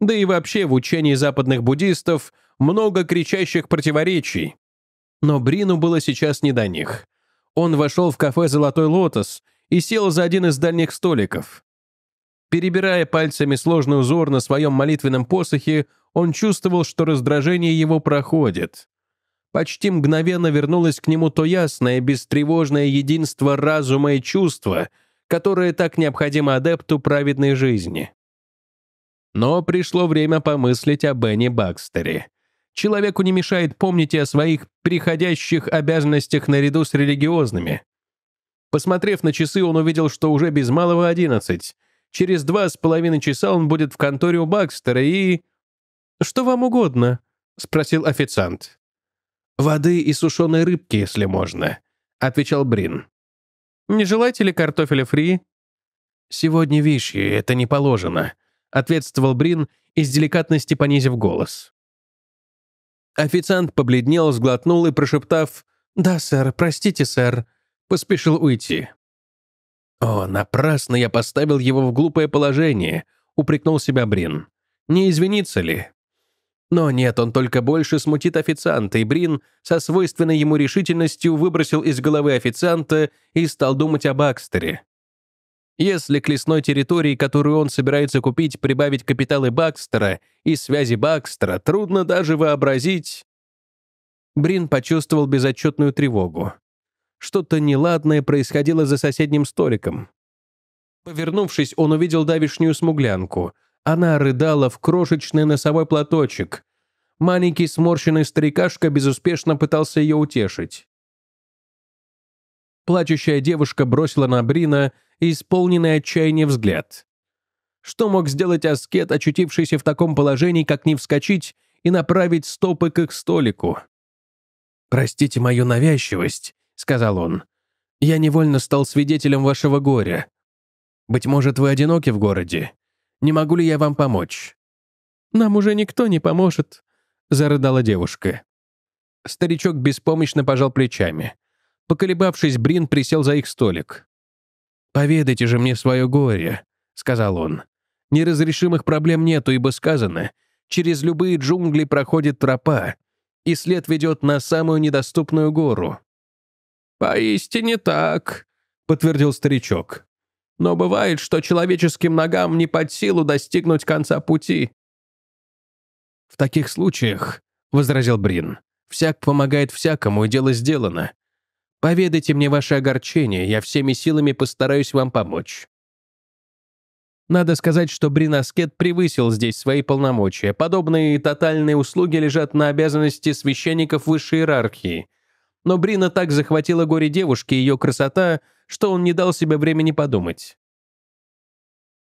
Да и вообще в учении западных буддистов много кричащих противоречий. Но Брину было сейчас не до них. Он вошел в кафе «Золотой лотос» и сел за один из дальних столиков. Перебирая пальцами сложный узор на своем молитвенном посохе, он чувствовал, что раздражение его проходит. Почти мгновенно вернулось к нему то ясное, бестревожное единство разума и чувства, которое так необходимо адепту праведной жизни. Но пришло время помыслить о Бенни Бакстере. Человеку не мешает помнить и о своих приходящих обязанностях наряду с религиозными. Посмотрев на часы, он увидел, что уже без малого одиннадцать. Через два с половиной часа он будет в конторе у Бакстера и... «Что вам угодно?» — спросил официант. «Воды и сушеной рыбки, если можно», — отвечал Брин. «Не желаете ли картофеля фри?» «Сегодня вещи, это не положено», — ответствовал Брин, из деликатности понизив голос. Официант побледнел, сглотнул и, прошептав «Да, сэр, простите, сэр», поспешил уйти. «О, напрасно я поставил его в глупое положение», — упрекнул себя Брин. «Не извиниться ли?» Но нет, он только больше смутит официанта, и Брин со свойственной ему решительностью выбросил из головы официанта и стал думать о Бакстере. Если к лесной территории, которую он собирается купить, прибавить капиталы Бакстера и связи Бакстера, трудно даже вообразить... Брин почувствовал безотчетную тревогу. Что-то неладное происходило за соседним столиком. Повернувшись, он увидел давишнюю смуглянку — она рыдала в крошечный носовой платочек. Маленький сморщенный старикашка безуспешно пытался ее утешить. Плачущая девушка бросила на Брина исполненный отчаяние взгляд. Что мог сделать аскет, очутившийся в таком положении, как не вскочить и направить стопы к их столику? «Простите мою навязчивость», — сказал он. «Я невольно стал свидетелем вашего горя. Быть может, вы одиноки в городе? Не могу ли я вам помочь?» «Нам уже никто не поможет», — зарыдала девушка. Старичок беспомощно пожал плечами. Поколебавшись, Брин присел за их столик. «Поведайте же мне свое горе», — сказал он. «Неразрешимых проблем нету, ибо сказано, через любые джунгли проходит тропа, и след ведет на самую недоступную гору». «Поистине так», — подтвердил старичок. Но бывает, что человеческим ногам не под силу достигнуть конца пути». «В таких случаях», — возразил Брин, — «всяк помогает всякому, и дело сделано. Поведайте мне ваше огорчение, я всеми силами постараюсь вам помочь». Надо сказать, что Брин Аскет превысил здесь свои полномочия. Подобные тотальные услуги лежат на обязанности священников высшей иерархии. Но Брина так захватила горе девушки и ее красота — что он не дал себе времени подумать.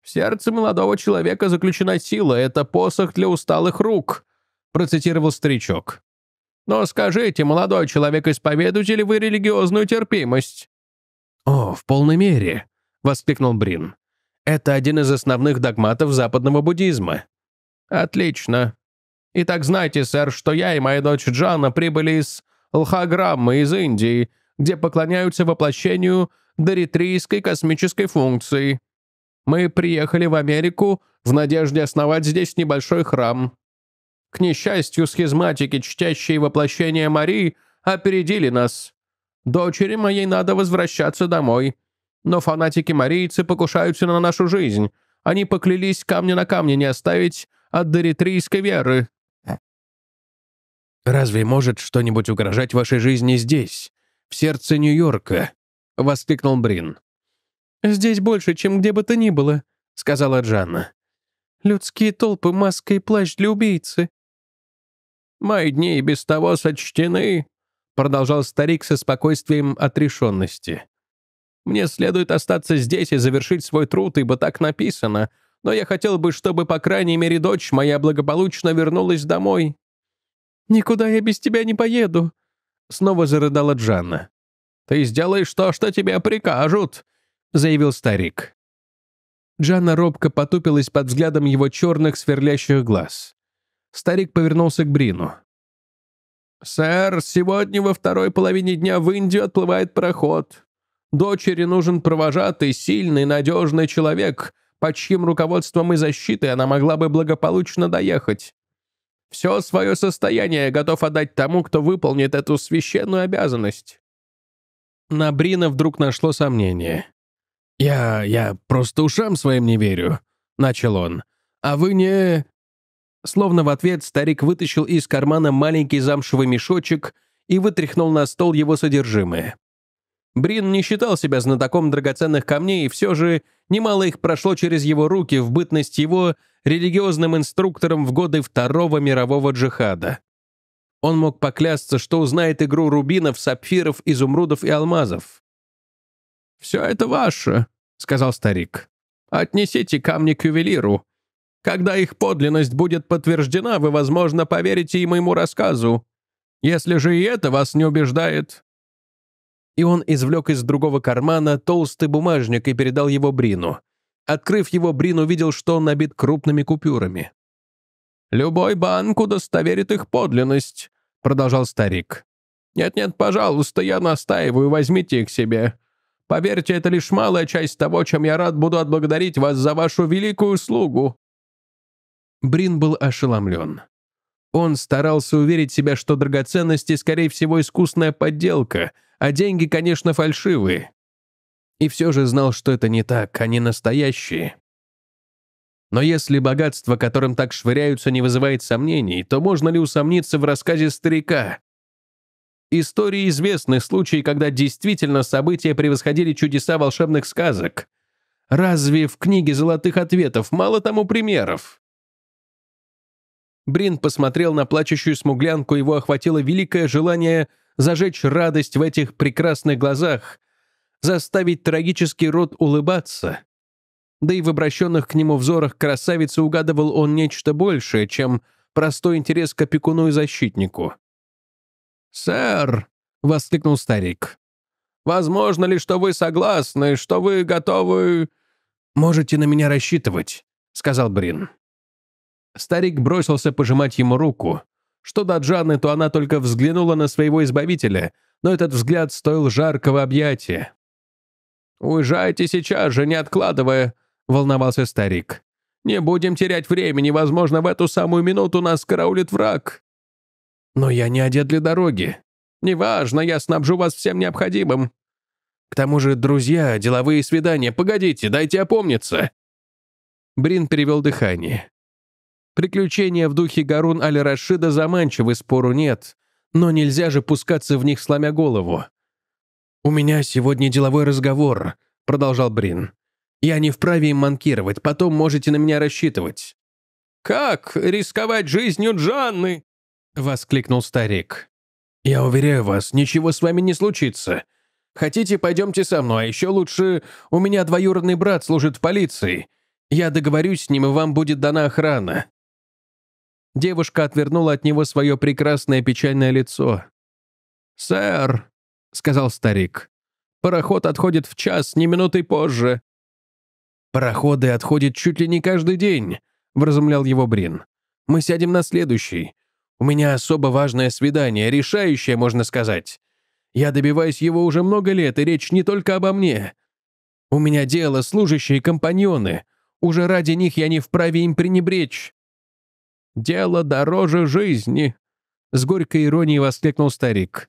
«В сердце молодого человека заключена сила, это посох для усталых рук», процитировал старичок. «Но скажите, молодой человек, исповедуете ли вы религиозную терпимость?» «О, в полной мере», — воскликнул Брин. «Это один из основных догматов западного буддизма». «Отлично. Итак, знайте, сэр, что я и моя дочь Джана прибыли из Лхаграммы из Индии, где поклоняются воплощению доритрийской космической функции. Мы приехали в Америку в надежде основать здесь небольшой храм. К несчастью, схизматики, чтящие воплощение Марии, опередили нас. Дочери моей надо возвращаться домой. Но фанатики-марийцы покушаются на нашу жизнь. Они поклялись камня на камне не оставить от доритрийской веры. «Разве может что-нибудь угрожать вашей жизни здесь, в сердце Нью-Йорка?» — воскликнул Брин. «Здесь больше, чем где бы то ни было», — сказала Джанна. «Людские толпы, маска и плащ для убийцы». «Мои дни и без того сочтены», — продолжал старик со спокойствием отрешенности. «Мне следует остаться здесь и завершить свой труд, ибо так написано, но я хотел бы, чтобы, по крайней мере, дочь моя благополучно вернулась домой». «Никуда я без тебя не поеду», — снова зарыдала Джанна. Ты сделаешь то, что тебе прикажут», — заявил старик. Джанна робко потупилась под взглядом его черных сверлящих глаз. Старик повернулся к Брину. «Сэр, сегодня во второй половине дня в Индию отплывает проход. Дочери нужен провожатый, сильный, надежный человек, под чьим руководством и защитой она могла бы благополучно доехать. Все свое состояние готов отдать тому, кто выполнит эту священную обязанность». На Брина вдруг нашло сомнение. «Я... я просто ушам своим не верю», — начал он. «А вы не...» Словно в ответ старик вытащил из кармана маленький замшевый мешочек и вытряхнул на стол его содержимое. Брин не считал себя знатоком драгоценных камней, и все же немало их прошло через его руки в бытность его религиозным инструктором в годы Второго мирового джихада. Он мог поклясться, что узнает игру рубинов, сапфиров, изумрудов и алмазов. «Все это ваше», — сказал старик. «Отнесите камни к ювелиру. Когда их подлинность будет подтверждена, вы, возможно, поверите и моему рассказу. Если же и это вас не убеждает...» И он извлек из другого кармана толстый бумажник и передал его Брину. Открыв его, Брин увидел, что он набит крупными купюрами. «Любой банк удостоверит их подлинность продолжал старик. «Нет-нет, пожалуйста, я настаиваю, возьмите их себе. Поверьте, это лишь малая часть того, чем я рад буду отблагодарить вас за вашу великую услугу». Брин был ошеломлен. Он старался уверить себя, что драгоценности, скорее всего, искусная подделка, а деньги, конечно, фальшивые. И все же знал, что это не так, они настоящие. Но если богатство, которым так швыряются, не вызывает сомнений, то можно ли усомниться в рассказе старика? Истории известны случаи, когда действительно события превосходили чудеса волшебных сказок. Разве в книге «Золотых ответов» мало тому примеров? Брин посмотрел на плачущую смуглянку, его охватило великое желание зажечь радость в этих прекрасных глазах, заставить трагический род улыбаться да и в обращенных к нему взорах красавицы угадывал он нечто большее, чем простой интерес к опекуну и защитнику. «Сэр!» — воскликнул старик. «Возможно ли, что вы согласны, что вы готовы...» «Можете на меня рассчитывать», — сказал Брин. Старик бросился пожимать ему руку. Что до Джанны, то она только взглянула на своего избавителя, но этот взгляд стоил жаркого объятия. «Уезжайте сейчас же, не откладывая. — волновался старик. «Не будем терять времени, возможно, в эту самую минуту нас караулит враг». «Но я не одет для дороги», «Неважно, я снабжу вас всем необходимым». «К тому же, друзья, деловые свидания, погодите, дайте опомниться». Брин перевел дыхание. Приключения в духе Гарун Аль-Рашида заманчивы, спору нет, но нельзя же пускаться в них, сломя голову. «У меня сегодня деловой разговор», — продолжал Брин. Я не вправе им манкировать, потом можете на меня рассчитывать». «Как рисковать жизнью Джанны?» — воскликнул старик. «Я уверяю вас, ничего с вами не случится. Хотите, пойдемте со мной, а еще лучше... У меня двоюродный брат служит в полиции. Я договорюсь с ним, и вам будет дана охрана». Девушка отвернула от него свое прекрасное печальное лицо. «Сэр», — сказал старик, — «пароход отходит в час, не минуты позже. «Пароходы отходят чуть ли не каждый день», — вразумлял его Брин. «Мы сядем на следующий. У меня особо важное свидание, решающее, можно сказать. Я добиваюсь его уже много лет, и речь не только обо мне. У меня дело служащие компаньоны. Уже ради них я не вправе им пренебречь». «Дело дороже жизни», — с горькой иронией воскликнул старик.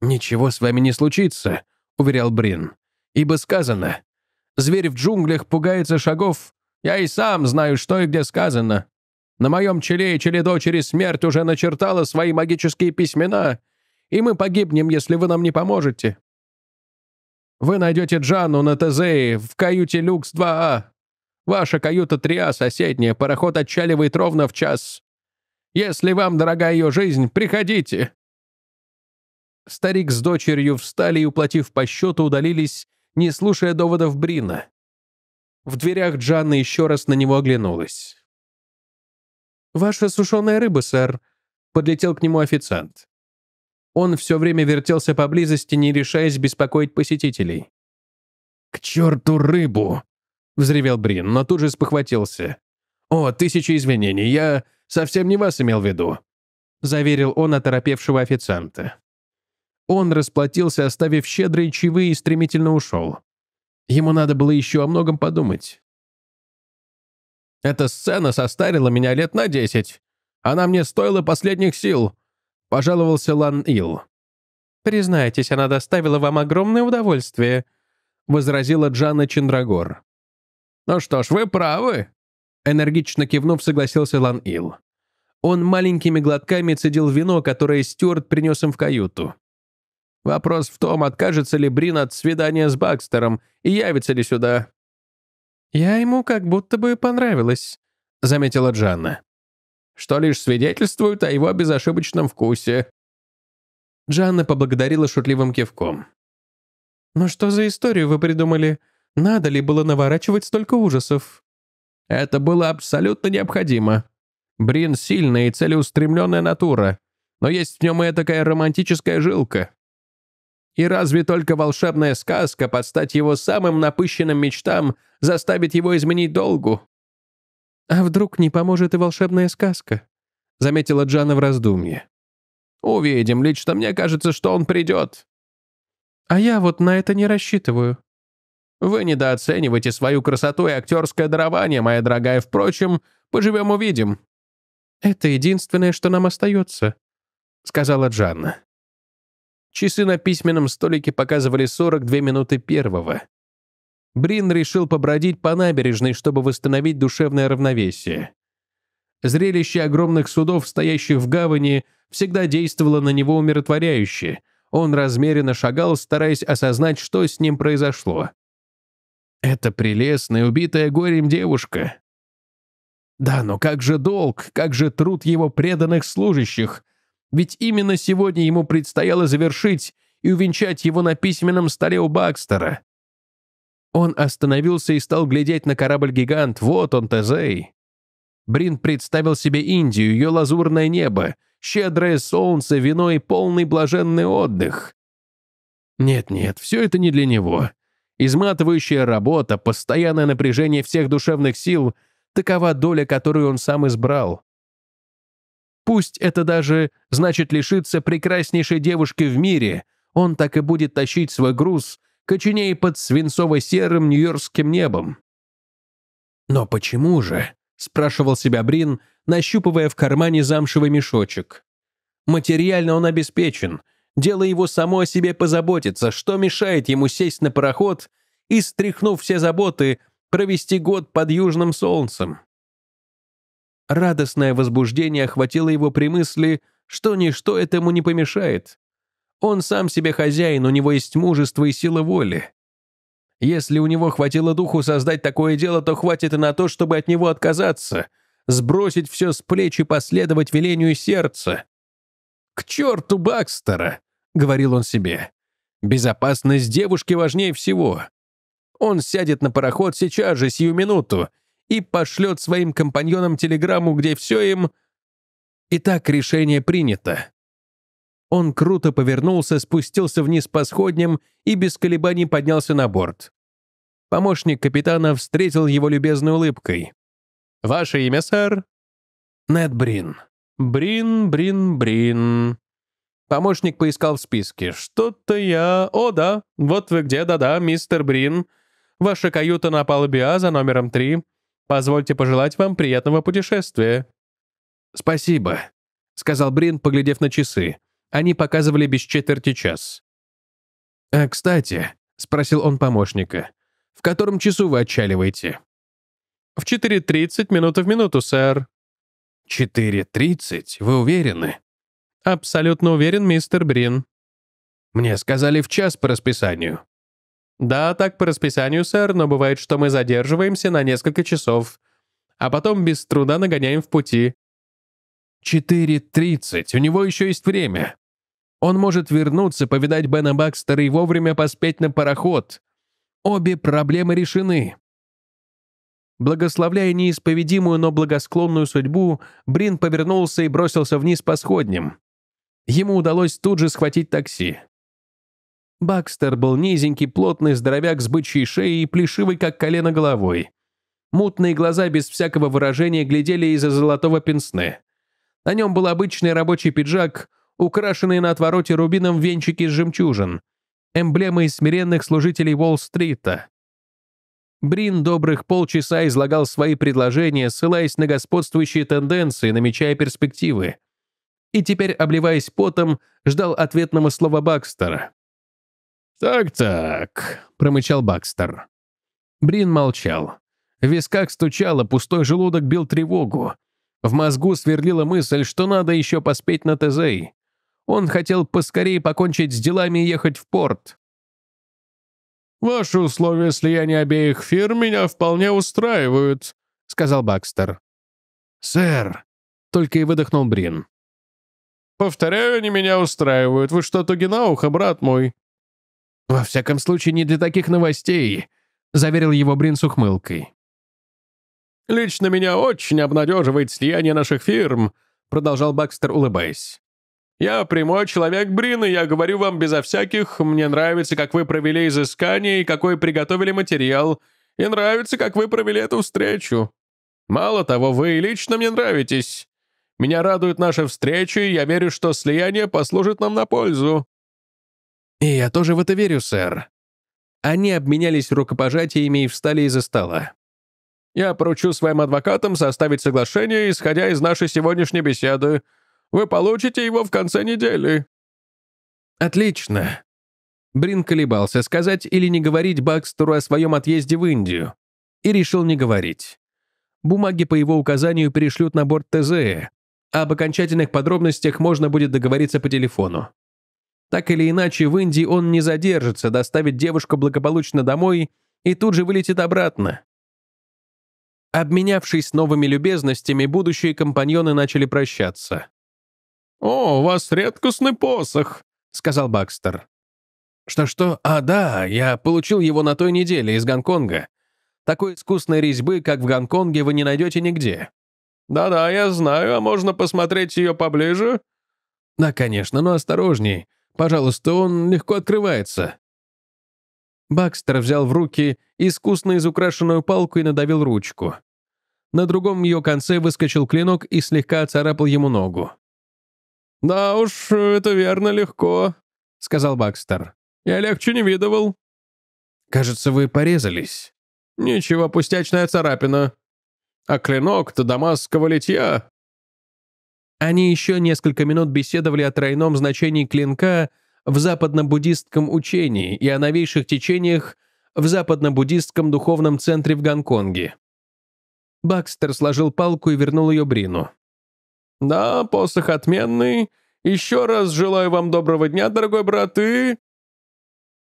«Ничего с вами не случится», — уверял Брин. «Ибо сказано, Зверь в джунглях пугается шагов. Я и сам знаю, что и где сказано. На моем челе и челе дочери смерть уже начертала свои магические письмена, и мы погибнем, если вы нам не поможете. Вы найдете Джану на Тезее в каюте люкс 2А. А. Ваша каюта 3А соседняя, пароход отчаливает ровно в час. Если вам дорога ее жизнь, приходите». Старик с дочерью встали и, уплатив по счету, удалились, не слушая доводов Брина. В дверях Джанна еще раз на него оглянулась. «Ваша сушеная рыба, сэр», — подлетел к нему официант. Он все время вертелся поблизости, не решаясь беспокоить посетителей. «К черту рыбу!» — взревел Брин, но тут же спохватился. «О, тысячи извинений, я совсем не вас имел в виду», — заверил он оторопевшего официанта. Он расплатился, оставив щедрые чаевые и стремительно ушел. Ему надо было еще о многом подумать. Эта сцена состарила меня лет на десять. Она мне стоила последних сил», — пожаловался Лан Ил. «Признайтесь, она доставила вам огромное удовольствие», — возразила Джана Чендрагор. «Ну что ж, вы правы», — энергично кивнув, согласился Лан Ил. Он маленькими глотками цедил вино, которое Стюарт принес им в каюту. Вопрос в том, откажется ли Брин от свидания с Бакстером и явится ли сюда». «Я ему как будто бы понравилась», — заметила Джанна. «Что лишь свидетельствует о его безошибочном вкусе». Джанна поблагодарила шутливым кивком. «Но что за историю вы придумали? Надо ли было наворачивать столько ужасов?» «Это было абсолютно необходимо. Брин — сильная и целеустремленная натура, но есть в нем и такая романтическая жилка. И разве только волшебная сказка под стать его самым напыщенным мечтам заставит его изменить долгу? «А вдруг не поможет и волшебная сказка?» — заметила Джана в раздумье. «Увидим. Лично мне кажется, что он придет». «А я вот на это не рассчитываю». «Вы недооцениваете свою красоту и актерское дарование, моя дорогая. Впрочем, поживем-увидим». «Это единственное, что нам остается», — сказала Джанна. Часы на письменном столике показывали 42 минуты первого. Брин решил побродить по набережной, чтобы восстановить душевное равновесие. Зрелище огромных судов, стоящих в гавани, всегда действовало на него умиротворяюще. Он размеренно шагал, стараясь осознать, что с ним произошло. Это прелестная, убитая горем девушка. Да, но как же долг, как же труд его преданных служащих, ведь именно сегодня ему предстояло завершить и увенчать его на письменном столе у Бакстера. Он остановился и стал глядеть на корабль-гигант. Вот он, Тезей. Брин представил себе Индию, ее лазурное небо, щедрое солнце, вино и полный блаженный отдых. Нет-нет, все это не для него. Изматывающая работа, постоянное напряжение всех душевных сил — такова доля, которую он сам избрал. Пусть это даже значит лишиться прекраснейшей девушки в мире, он так и будет тащить свой груз, коченей под свинцово-серым нью-йоркским небом. «Но почему же?» — спрашивал себя Брин, нащупывая в кармане замшевый мешочек. «Материально он обеспечен. Дело его само о себе позаботиться, что мешает ему сесть на пароход и, стряхнув все заботы, провести год под южным солнцем. Радостное возбуждение охватило его при мысли, что ничто этому не помешает. Он сам себе хозяин, у него есть мужество и сила воли. Если у него хватило духу создать такое дело, то хватит и на то, чтобы от него отказаться, сбросить все с плеч и последовать велению сердца. «К черту Бакстера!» — говорил он себе. «Безопасность девушки важнее всего. Он сядет на пароход сейчас же, сию минуту, и пошлет своим компаньонам телеграмму, где все им... Итак, решение принято. Он круто повернулся, спустился вниз по сходням и без колебаний поднялся на борт. Помощник капитана встретил его любезной улыбкой. «Ваше имя, сэр?» «Нед Брин». «Брин, Брин, Брин». Помощник поискал в списке. «Что-то я... О, да, вот вы где, да-да, мистер Брин. Ваша каюта на палубе А за номером три. Позвольте пожелать вам приятного путешествия». «Спасибо», — сказал Брин, поглядев на часы. Они показывали без четверти час. «А, кстати», — спросил он помощника, — «в котором часу вы отчаливаете?» «В 4.30 минуты в минуту, сэр». «4.30? Вы уверены?» «Абсолютно уверен, мистер Брин». «Мне сказали в час по расписанию». «Да, так по расписанию, сэр, но бывает, что мы задерживаемся на несколько часов, а потом без труда нагоняем в пути». «Четыре тридцать, у него еще есть время. Он может вернуться, повидать Бена Бакстера и вовремя поспеть на пароход. Обе проблемы решены». Благословляя неисповедимую, но благосклонную судьбу, Брин повернулся и бросился вниз по сходням. Ему удалось тут же схватить такси. Бакстер был низенький, плотный здоровяк с бычьей шеей и плешивый как колено головой. Мутные глаза без всякого выражения глядели из-за золотого пенсне. На нем был обычный рабочий пиджак, украшенный на отвороте рубином венчики из жемчужин, эмблемой смиренных служителей Уолл-стрита. Брин добрых полчаса излагал свои предложения, ссылаясь на господствующие тенденции, намечая перспективы. И теперь, обливаясь потом, ждал ответного слова Бакстера. «Так-так», — промычал Бакстер. Брин молчал. В висках стучало, пустой желудок бил тревогу. В мозгу сверлила мысль, что надо еще поспеть на Тезей. Он хотел поскорее покончить с делами и ехать в порт. «Ваши условия слияния обеих фирм меня вполне устраивают», — сказал Бакстер. «Сэр!» — только и выдохнул Брин. «Повторяю, они меня устраивают. Вы что, тугинаухо, брат мой?» «Во всяком случае, не для таких новостей», — заверил его Брин с ухмылкой. «Лично меня очень обнадеживает слияние наших фирм», — продолжал Бакстер, улыбаясь. «Я прямой человек Брин, и я говорю вам безо всяких. Мне нравится, как вы провели изыскание и какой приготовили материал. И нравится, как вы провели эту встречу. Мало того, вы лично мне нравитесь. Меня радует наша встреча, и я верю, что слияние послужит нам на пользу. «И я тоже в это верю, сэр». Они обменялись рукопожатиями и встали из-за стола. «Я поручу своим адвокатам составить соглашение, исходя из нашей сегодняшней беседы. Вы получите его в конце недели». «Отлично». Брин колебался, сказать или не говорить Бакстеру о своем отъезде в Индию, и решил не говорить. Бумаги по его указанию перешлют на борт ТЗ, а э. об окончательных подробностях можно будет договориться по телефону. Так или иначе, в Индии он не задержится, доставит девушку благополучно домой и тут же вылетит обратно. Обменявшись новыми любезностями, будущие компаньоны начали прощаться. «О, у вас редкостный посох», — сказал Бакстер. «Что-что? А, да, я получил его на той неделе из Гонконга. Такой искусной резьбы, как в Гонконге, вы не найдете нигде». «Да-да, я знаю, а можно посмотреть ее поближе?» «Да, конечно, но осторожней. Пожалуйста, он легко открывается». Бакстер взял в руки искусно изукрашенную палку и надавил ручку. На другом ее конце выскочил клинок и слегка царапал ему ногу. «Да уж, это верно легко», — сказал Бакстер. «Я легче не видывал». «Кажется, вы порезались». «Ничего, пустячная царапина. А клинок-то дамасского литья. Они еще несколько минут беседовали о тройном значении клинка в западно-буддистском учении и о новейших течениях в западно-буддистском духовном центре в Гонконге. Бакстер сложил палку и вернул ее Брину. «Да, посох отменный. Еще раз желаю вам доброго дня, дорогой брат, и...»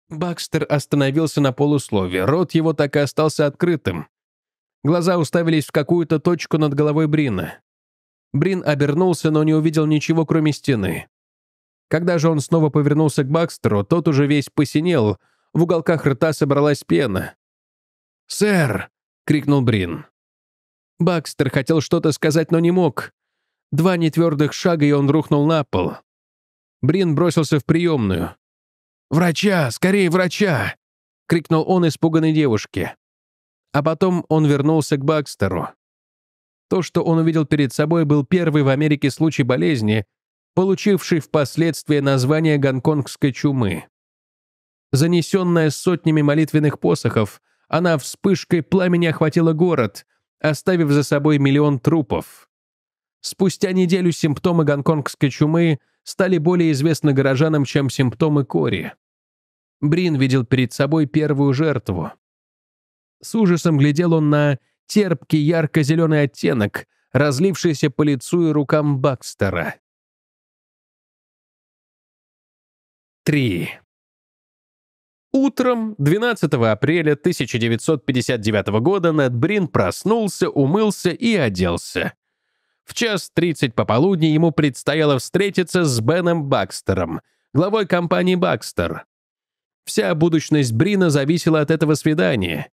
Бакстер остановился на полуслове, рот его так и остался открытым. Глаза уставились в какую-то точку над головой Брина. Брин обернулся, но не увидел ничего, кроме стены. Когда же он снова повернулся к Бакстеру, тот уже весь посинел, в уголках рта собралась пена. «Сэр!» — крикнул Брин. Бакстер хотел что-то сказать, но не мог. Два нетвердых шага, и он рухнул на пол. Брин бросился в приемную. «Врача! Скорее, врача!» — крикнул он испуганной девушке. А потом он вернулся к Бакстеру. То, что он увидел перед собой, был первый в Америке случай болезни, получивший впоследствии название гонконгской чумы. Занесенная сотнями молитвенных посохов, она вспышкой пламени охватила город, оставив за собой миллион трупов. Спустя неделю симптомы гонконгской чумы стали более известны горожанам, чем симптомы кори. Брин видел перед собой первую жертву. С ужасом глядел он на терпкий ярко-зеленый оттенок, разлившийся по лицу и рукам Бакстера. 3. Утром 12 апреля 1959 года Нед Брин проснулся, умылся и оделся. В час 30 пополудни ему предстояло встретиться с Беном Бакстером, главой компании «Бакстер». Вся будущность Брина зависела от этого свидания.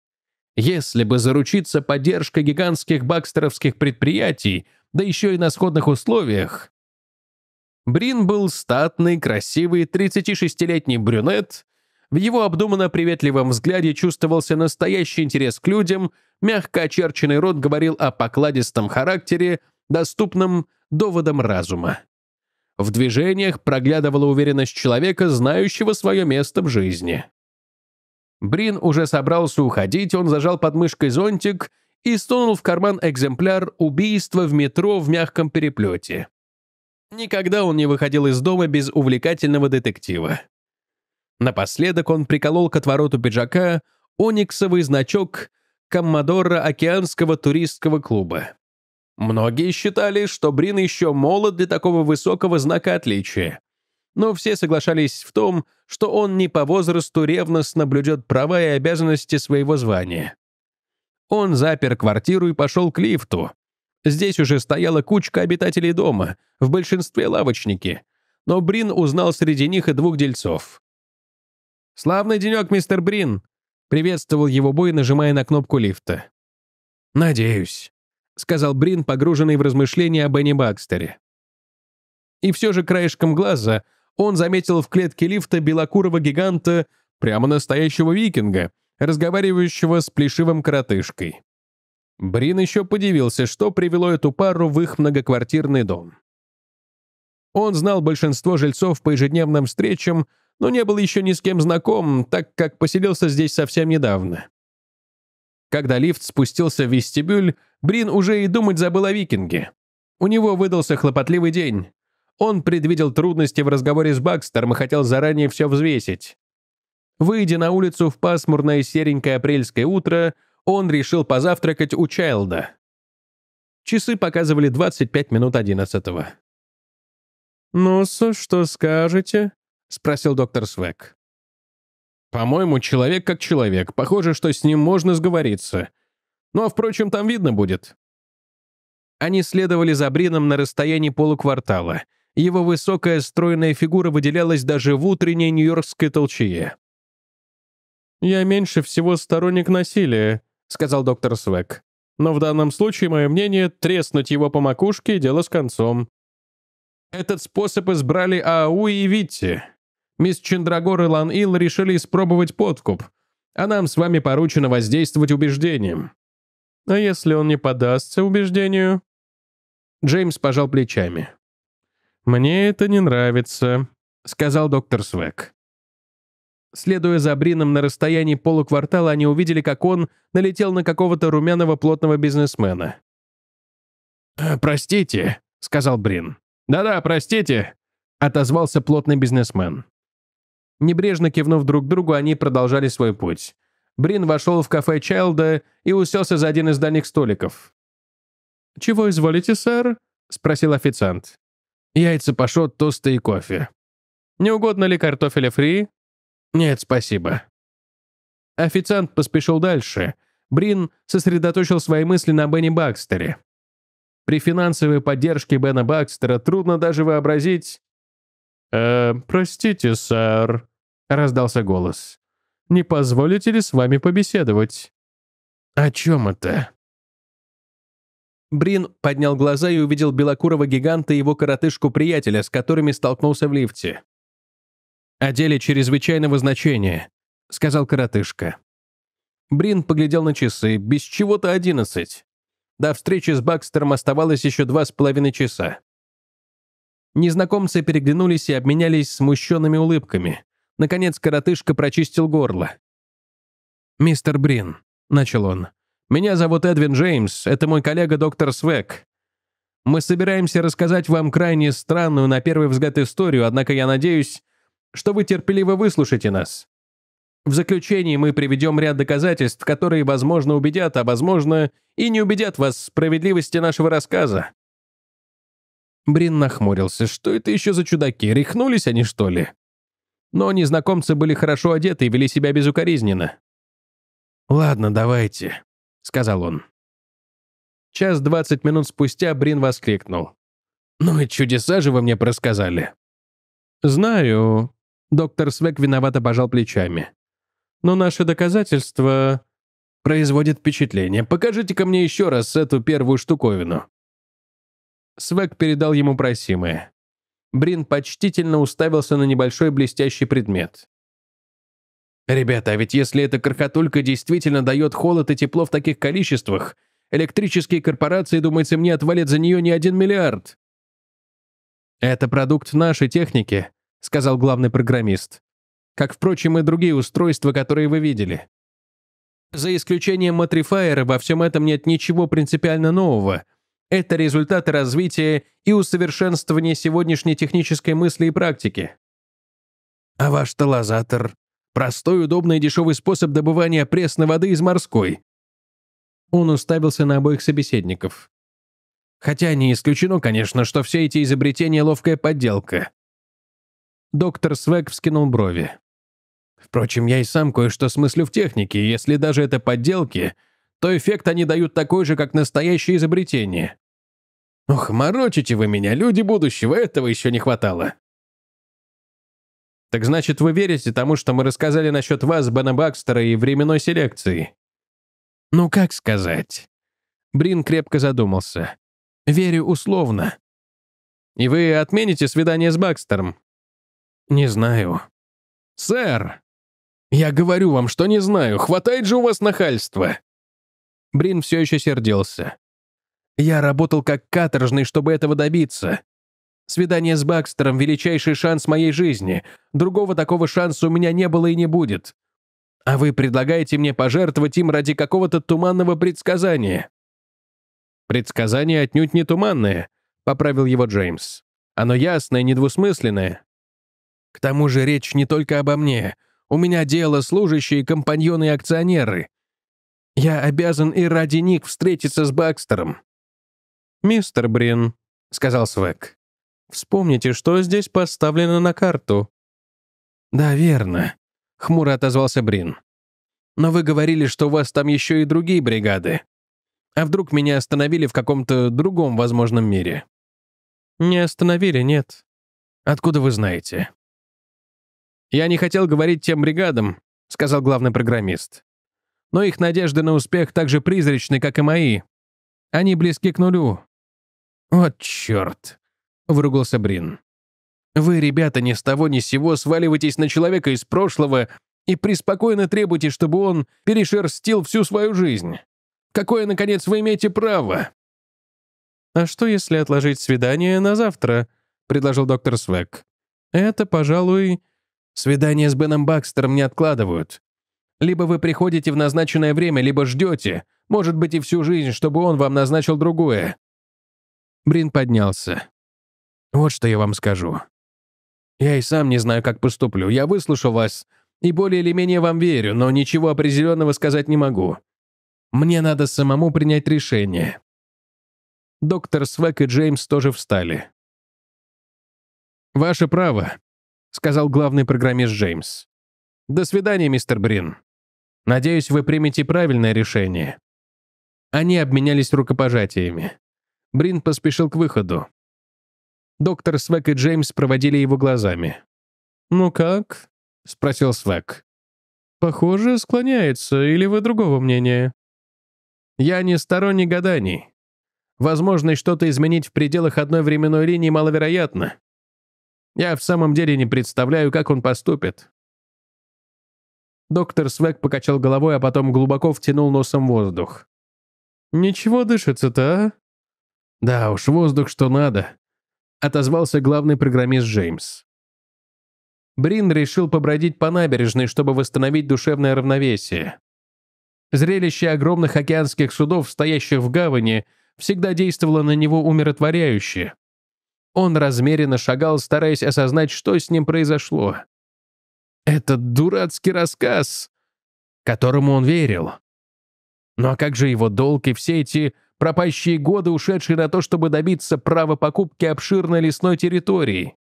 Если бы заручиться поддержкой гигантских бакстеровских предприятий, да еще и на сходных условиях. Брин был статный, красивый, 36-летний брюнет. В его обдуманно приветливом взгляде чувствовался настоящий интерес к людям, мягко очерченный рот говорил о покладистом характере, доступном доводам разума. В движениях проглядывала уверенность человека, знающего свое место в жизни. Брин уже собрался уходить, он зажал под мышкой зонтик и стонул в карман экземпляр убийства в метро в мягком переплете. Никогда он не выходил из дома без увлекательного детектива. Напоследок он приколол к отвороту пиджака ониксовый значок Коммодора Океанского туристского клуба. Многие считали, что Брин еще молод для такого высокого знака отличия, но все соглашались в том, что он не по возрасту ревностно блюдет права и обязанности своего звания. Он запер квартиру и пошел к лифту. Здесь уже стояла кучка обитателей дома, в большинстве лавочники, но Брин узнал среди них и двух дельцов. «Славный денек, мистер Брин!» — приветствовал его бой, нажимая на кнопку лифта. «Надеюсь», — сказал Брин, погруженный в размышления о Бенни Бакстере. И все же краешком глаза он заметил в клетке лифта белокурого гиганта, прямо настоящего викинга, разговаривающего с плешивым коротышкой. Брин еще подивился, что привело эту пару в их многоквартирный дом. Он знал большинство жильцов по ежедневным встречам, но не был еще ни с кем знаком, так как поселился здесь совсем недавно. Когда лифт спустился в вестибюль, Брин уже и думать забыл о викинге. У него выдался хлопотливый день. Он предвидел трудности в разговоре с Бакстером и хотел заранее все взвесить. Выйдя на улицу в пасмурное серенькое апрельское утро, он решил позавтракать у Чайлда. Часы показывали 25 минут 11 -го. ну что скажете?» — спросил доктор Свек. «По-моему, человек как человек. Похоже, что с ним можно сговориться. Ну, а впрочем, там видно будет». Они следовали за Брином на расстоянии полуквартала — его высокая стройная фигура выделялась даже в утренней нью-йоркской толчее. «Я меньше всего сторонник насилия», — сказал доктор Свек. «Но в данном случае мое мнение — треснуть его по макушке дело с концом». Этот способ избрали Ау и Витти. Мисс Чендрагор и Лан-Ил решили испробовать подкуп, а нам с вами поручено воздействовать убеждением. А если он не подастся убеждению? Джеймс пожал плечами. «Мне это не нравится», — сказал доктор Свек. Следуя за Брином на расстоянии полуквартала, они увидели, как он налетел на какого-то румяного плотного бизнесмена. «Э, «Простите», — сказал Брин. «Да-да, простите», — отозвался плотный бизнесмен. Небрежно кивнув друг другу, они продолжали свой путь. Брин вошел в кафе Чайлда и уселся за один из дальних столиков. «Чего изволите, сэр?» — спросил официант. Яйца пашот, тосты и кофе. Не угодно ли картофеля фри? Нет, спасибо. Официант поспешил дальше. Брин сосредоточил свои мысли на Бенни Бакстере. При финансовой поддержке Бена Бакстера трудно даже вообразить... «Э, простите, сэр», — раздался голос. «Не позволите ли с вами побеседовать?» «О чем это?» Брин поднял глаза и увидел белокурого гиганта и его коротышку-приятеля, с которыми столкнулся в лифте. «О деле чрезвычайного значения», — сказал коротышка. Брин поглядел на часы. Без чего-то одиннадцать. До встречи с Бакстером оставалось еще два с половиной часа. Незнакомцы переглянулись и обменялись смущенными улыбками. Наконец коротышка прочистил горло. «Мистер Брин», — начал он, меня зовут Эдвин Джеймс, это мой коллега доктор Свек. Мы собираемся рассказать вам крайне странную на первый взгляд историю, однако я надеюсь, что вы терпеливо выслушаете нас. В заключении мы приведем ряд доказательств, которые, возможно, убедят, а, возможно, и не убедят вас в справедливости нашего рассказа». Брин нахмурился. «Что это еще за чудаки? Рехнулись они, что ли?» Но незнакомцы были хорошо одеты и вели себя безукоризненно. «Ладно, давайте», — сказал он. Час двадцать минут спустя Брин воскликнул. «Ну и чудеса же вы мне просказали!» «Знаю», — доктор Свек виновато пожал плечами. «Но наши доказательства...» «Производят впечатление. Покажите-ка мне еще раз эту первую штуковину». Свек передал ему просимое. Брин почтительно уставился на небольшой блестящий предмет. Ребята, а ведь если эта крохотулька действительно дает холод и тепло в таких количествах, электрические корпорации, думается, мне отвалят за нее не один миллиард. «Это продукт нашей техники», — сказал главный программист. «Как, впрочем, и другие устройства, которые вы видели. За исключением Матрифайера во всем этом нет ничего принципиально нового. Это результаты развития и усовершенствования сегодняшней технической мысли и практики». «А ваш талазатор Простой, удобный и дешевый способ добывания пресной воды из морской. Он уставился на обоих собеседников. Хотя не исключено, конечно, что все эти изобретения — ловкая подделка. Доктор Свек вскинул брови. Впрочем, я и сам кое-что смыслю в технике, если даже это подделки, то эффект они дают такой же, как настоящее изобретение. Ох, морочите вы меня, люди будущего, этого еще не хватало. Так значит, вы верите тому, что мы рассказали насчет вас, Бена Бакстера и временной селекции? Ну, как сказать? Брин крепко задумался. Верю условно. И вы отмените свидание с Бакстером? Не знаю. Сэр! Я говорю вам, что не знаю. Хватает же у вас нахальства. Брин все еще сердился. Я работал как каторжный, чтобы этого добиться. Свидание с Бакстером — величайший шанс моей жизни. Другого такого шанса у меня не было и не будет. А вы предлагаете мне пожертвовать им ради какого-то туманного предсказания». «Предсказание отнюдь не туманное», — поправил его Джеймс. «Оно ясное, недвусмысленное». «К тому же речь не только обо мне. У меня дело служащие, компаньоны и акционеры. Я обязан и ради них встретиться с Бакстером». «Мистер Брин», — сказал Свек, Вспомните, что здесь поставлено на карту». «Да, верно», — хмуро отозвался Брин. «Но вы говорили, что у вас там еще и другие бригады. А вдруг меня остановили в каком-то другом возможном мире?» «Не остановили, нет». «Откуда вы знаете?» «Я не хотел говорить тем бригадам», — сказал главный программист. «Но их надежды на успех так же призрачны, как и мои. Они близки к нулю». «Вот черт!» выругался Брин. «Вы, ребята, ни с того ни с сего сваливаетесь на человека из прошлого и преспокойно требуете, чтобы он перешерстил всю свою жизнь. Какое, наконец, вы имеете право?» «А что, если отложить свидание на завтра?» — предложил доктор Свек. «Это, пожалуй...» «Свидание с Беном Бакстером не откладывают. Либо вы приходите в назначенное время, либо ждете, может быть, и всю жизнь, чтобы он вам назначил другое». Брин поднялся. Вот что я вам скажу. Я и сам не знаю, как поступлю. Я выслушал вас и более или менее вам верю, но ничего определенного сказать не могу. Мне надо самому принять решение. Доктор Свек и Джеймс тоже встали. «Ваше право», — сказал главный программист Джеймс. «До свидания, мистер Брин. Надеюсь, вы примете правильное решение». Они обменялись рукопожатиями. Брин поспешил к выходу. Доктор Свек и Джеймс проводили его глазами. «Ну как?» — спросил Свек. «Похоже, склоняется, или вы другого мнения?» «Я не сторонник гаданий. Возможность что-то изменить в пределах одной временной линии маловероятно. Я в самом деле не представляю, как он поступит». Доктор Свек покачал головой, а потом глубоко втянул носом воздух. «Ничего дышится-то, а?» «Да уж, воздух что надо отозвался главный программист Джеймс. Брин решил побродить по набережной, чтобы восстановить душевное равновесие. Зрелище огромных океанских судов, стоящих в гавани, всегда действовало на него умиротворяюще. Он размеренно шагал, стараясь осознать, что с ним произошло. Этот дурацкий рассказ, которому он верил. Ну как же его долг и все эти пропащие годы, ушедшие на то, чтобы добиться права покупки обширной лесной территории.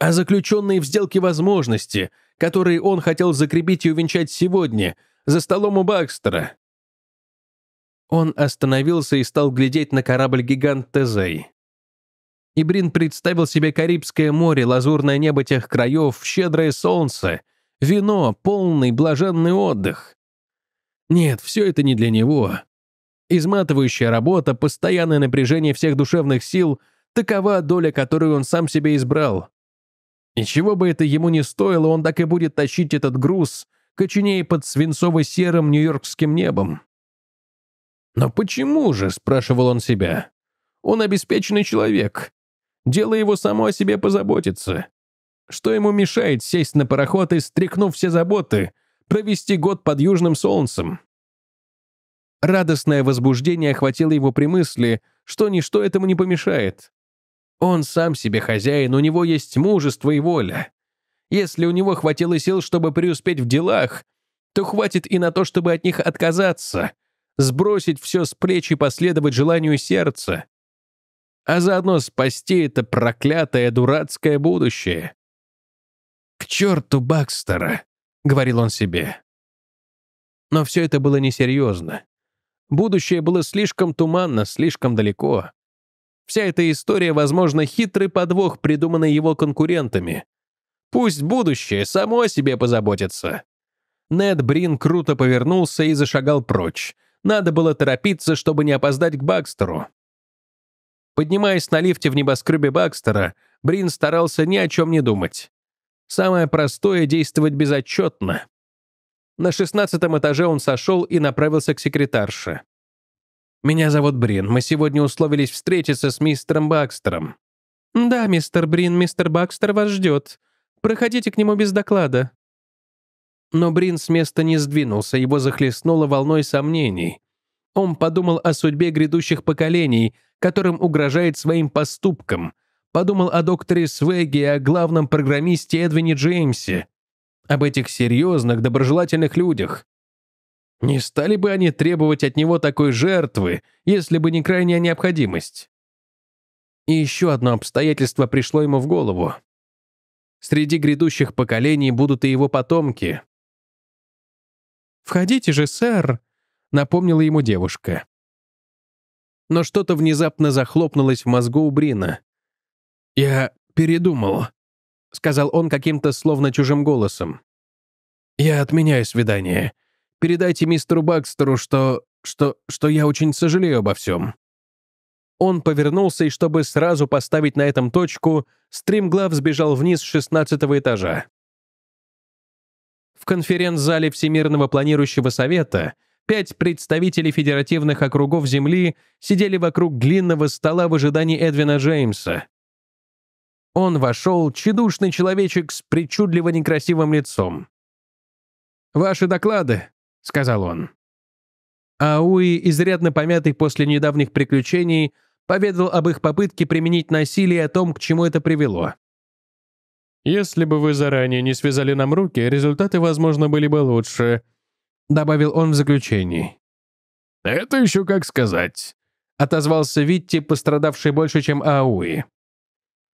А заключенные в сделке возможности, которые он хотел закрепить и увенчать сегодня, за столом у Бакстера. Он остановился и стал глядеть на корабль-гигант Тезей. Ибрин представил себе Карибское море, лазурное небо тех краев, щедрое солнце, вино, полный блаженный отдых. Нет, все это не для него. Изматывающая работа, постоянное напряжение всех душевных сил – такова доля, которую он сам себе избрал. И чего бы это ему не стоило, он так и будет тащить этот груз, коченее под свинцово-серым нью-йоркским небом. «Но почему же?» – спрашивал он себя. «Он обеспеченный человек. Дело его само о себе позаботиться. Что ему мешает сесть на пароход и, стряхнув все заботы, провести год под южным солнцем?» Радостное возбуждение охватило его при мысли, что ничто этому не помешает. Он сам себе хозяин, у него есть мужество и воля. Если у него хватило сил, чтобы преуспеть в делах, то хватит и на то, чтобы от них отказаться, сбросить все с плеч и последовать желанию сердца, а заодно спасти это проклятое дурацкое будущее. «К черту Бакстера!» — говорил он себе. Но все это было несерьезно. Будущее было слишком туманно, слишком далеко. Вся эта история, возможно, хитрый подвох, придуманный его конкурентами. Пусть будущее само о себе позаботится. Нед Брин круто повернулся и зашагал прочь. Надо было торопиться, чтобы не опоздать к Бакстеру. Поднимаясь на лифте в небоскребе Бакстера, Брин старался ни о чем не думать. Самое простое — действовать безотчетно. На шестнадцатом этаже он сошел и направился к секретарше. «Меня зовут Брин. Мы сегодня условились встретиться с мистером Бакстером». «Да, мистер Брин, мистер Бакстер вас ждет. Проходите к нему без доклада». Но Брин с места не сдвинулся, его захлестнуло волной сомнений. Он подумал о судьбе грядущих поколений, которым угрожает своим поступком, Подумал о докторе Свеге и о главном программисте Эдвине Джеймсе об этих серьезных, доброжелательных людях. Не стали бы они требовать от него такой жертвы, если бы не крайняя необходимость. И еще одно обстоятельство пришло ему в голову. Среди грядущих поколений будут и его потомки. «Входите же, сэр», — напомнила ему девушка. Но что-то внезапно захлопнулось в мозгу у Брина. «Я передумал», сказал он каким-то словно чужим голосом. «Я отменяю свидание. Передайте мистеру Бакстеру, что... что... что я очень сожалею обо всем». Он повернулся, и чтобы сразу поставить на этом точку, стримглав сбежал вниз с шестнадцатого этажа. В конференц-зале Всемирного планирующего совета пять представителей федеративных округов Земли сидели вокруг длинного стола в ожидании Эдвина Джеймса. Он вошел, чедушный человечек с причудливо некрасивым лицом. «Ваши доклады», — сказал он. Ауи, изрядно помятый после недавних приключений, поведал об их попытке применить насилие и о том, к чему это привело. «Если бы вы заранее не связали нам руки, результаты, возможно, были бы лучше», — добавил он в заключении. «Это еще как сказать», — отозвался Витти, пострадавший больше, чем Ауи.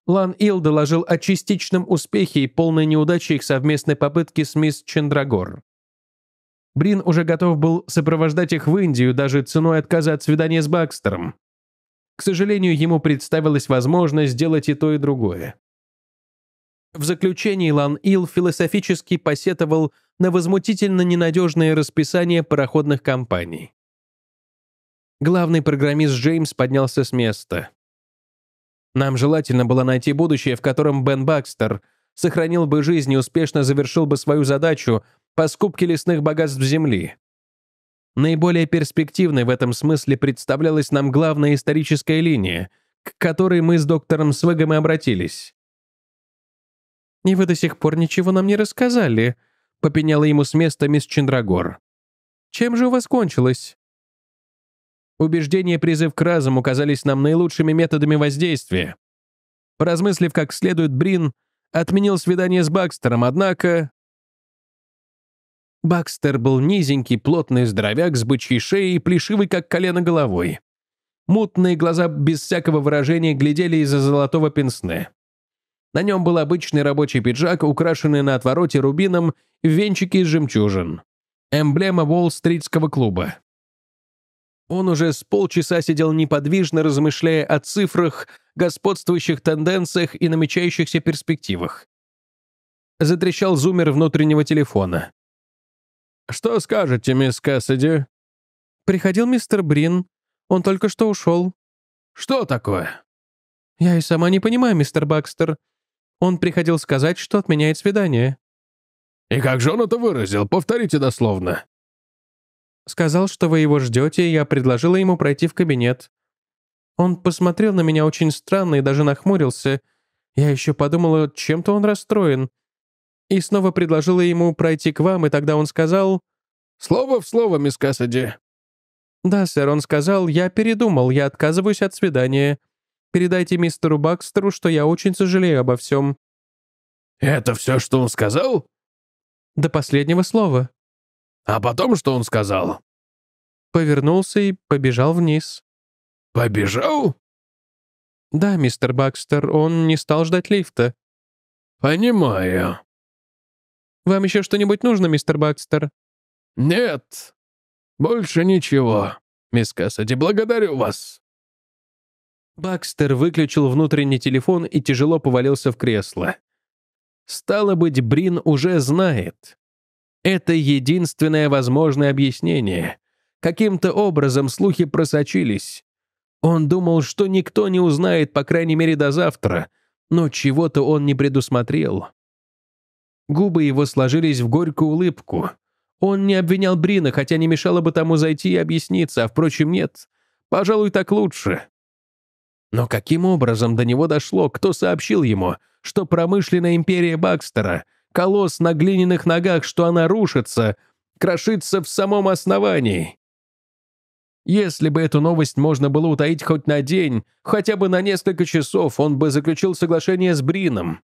Лан Ил доложил о частичном успехе и полной неудаче их совместной попытки с мисс Чендрагор. Брин уже готов был сопровождать их в Индию даже ценой отказа от свидания с Бакстером. К сожалению, ему представилась возможность сделать и то, и другое. В заключении Лан Ил философически посетовал на возмутительно ненадежное расписание пароходных компаний. Главный программист Джеймс поднялся с места. Нам желательно было найти будущее, в котором Бен Бакстер сохранил бы жизнь и успешно завершил бы свою задачу по скупке лесных богатств Земли. Наиболее перспективной в этом смысле представлялась нам главная историческая линия, к которой мы с доктором Свегом и обратились. «И вы до сих пор ничего нам не рассказали», — попеняла ему с места мисс Чендрагор. «Чем же у вас кончилось?» Убеждения и призыв к разуму казались нам наилучшими методами воздействия. Поразмыслив как следует, Брин отменил свидание с Бакстером, однако... Бакстер был низенький, плотный здоровяк с бычьей шеей и плешивый, как колено головой. Мутные глаза без всякого выражения глядели из-за золотого пенсне. На нем был обычный рабочий пиджак, украшенный на отвороте рубином в венчике из жемчужин. Эмблема Уолл-стритского клуба. Он уже с полчаса сидел неподвижно, размышляя о цифрах, господствующих тенденциях и намечающихся перспективах. Затрещал зумер внутреннего телефона. «Что скажете, мисс Кассиди?» «Приходил мистер Брин. Он только что ушел». «Что такое?» «Я и сама не понимаю, мистер Бакстер. Он приходил сказать, что отменяет свидание». «И как же он это выразил? Повторите дословно». Сказал, что вы его ждете, и я предложила ему пройти в кабинет. Он посмотрел на меня очень странно и даже нахмурился. Я еще подумала, чем-то он расстроен. И снова предложила ему пройти к вам, и тогда он сказал... «Слово в слово, мисс Кассади. «Да, сэр, он сказал, я передумал, я отказываюсь от свидания. Передайте мистеру Бакстеру, что я очень сожалею обо всем». «Это все, что он сказал?» «До последнего слова». А потом что он сказал? Повернулся и побежал вниз. Побежал? Да, мистер Бакстер, он не стал ждать лифта. Понимаю. Вам еще что-нибудь нужно, мистер Бакстер? Нет. Больше ничего, мисс Кассади, благодарю вас. Бакстер выключил внутренний телефон и тяжело повалился в кресло. Стало быть, Брин уже знает. Это единственное возможное объяснение. Каким-то образом слухи просочились. Он думал, что никто не узнает, по крайней мере, до завтра, но чего-то он не предусмотрел. Губы его сложились в горькую улыбку. Он не обвинял Брина, хотя не мешало бы тому зайти и объясниться, а, впрочем, нет. Пожалуй, так лучше. Но каким образом до него дошло, кто сообщил ему, что промышленная империя Бакстера колосс на глиняных ногах, что она рушится, крошится в самом основании. Если бы эту новость можно было утаить хоть на день, хотя бы на несколько часов, он бы заключил соглашение с Брином.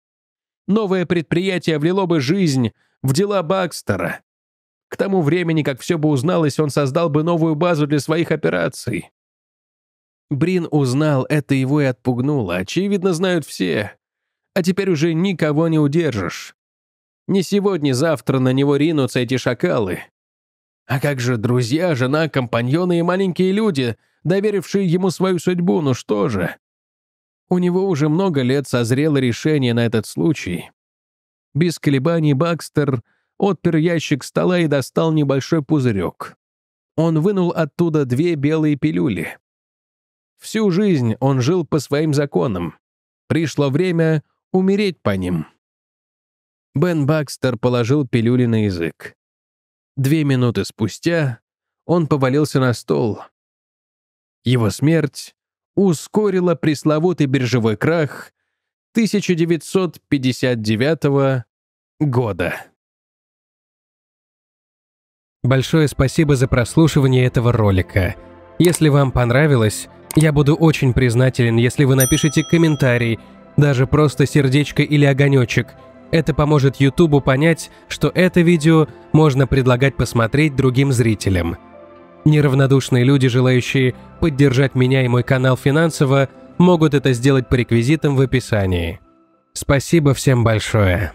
Новое предприятие влило бы жизнь в дела Бакстера. К тому времени, как все бы узналось, он создал бы новую базу для своих операций. Брин узнал, это его и отпугнуло. Очевидно, знают все. А теперь уже никого не удержишь. Не сегодня-завтра на него ринутся эти шакалы. А как же друзья, жена, компаньоны и маленькие люди, доверившие ему свою судьбу, ну что же? У него уже много лет созрело решение на этот случай. Без колебаний Бакстер отпер ящик стола и достал небольшой пузырек. Он вынул оттуда две белые пилюли. Всю жизнь он жил по своим законам. Пришло время умереть по ним. Бен Бакстер положил пилюли на язык. Две минуты спустя он повалился на стол. Его смерть ускорила пресловутый биржевой крах 1959 года. Большое спасибо за прослушивание этого ролика. Если вам понравилось, я буду очень признателен, если вы напишите комментарий, даже просто сердечко или огонечек – это поможет YouTube понять, что это видео можно предлагать посмотреть другим зрителям. Неравнодушные люди, желающие поддержать меня и мой канал финансово, могут это сделать по реквизитам в описании. Спасибо всем большое.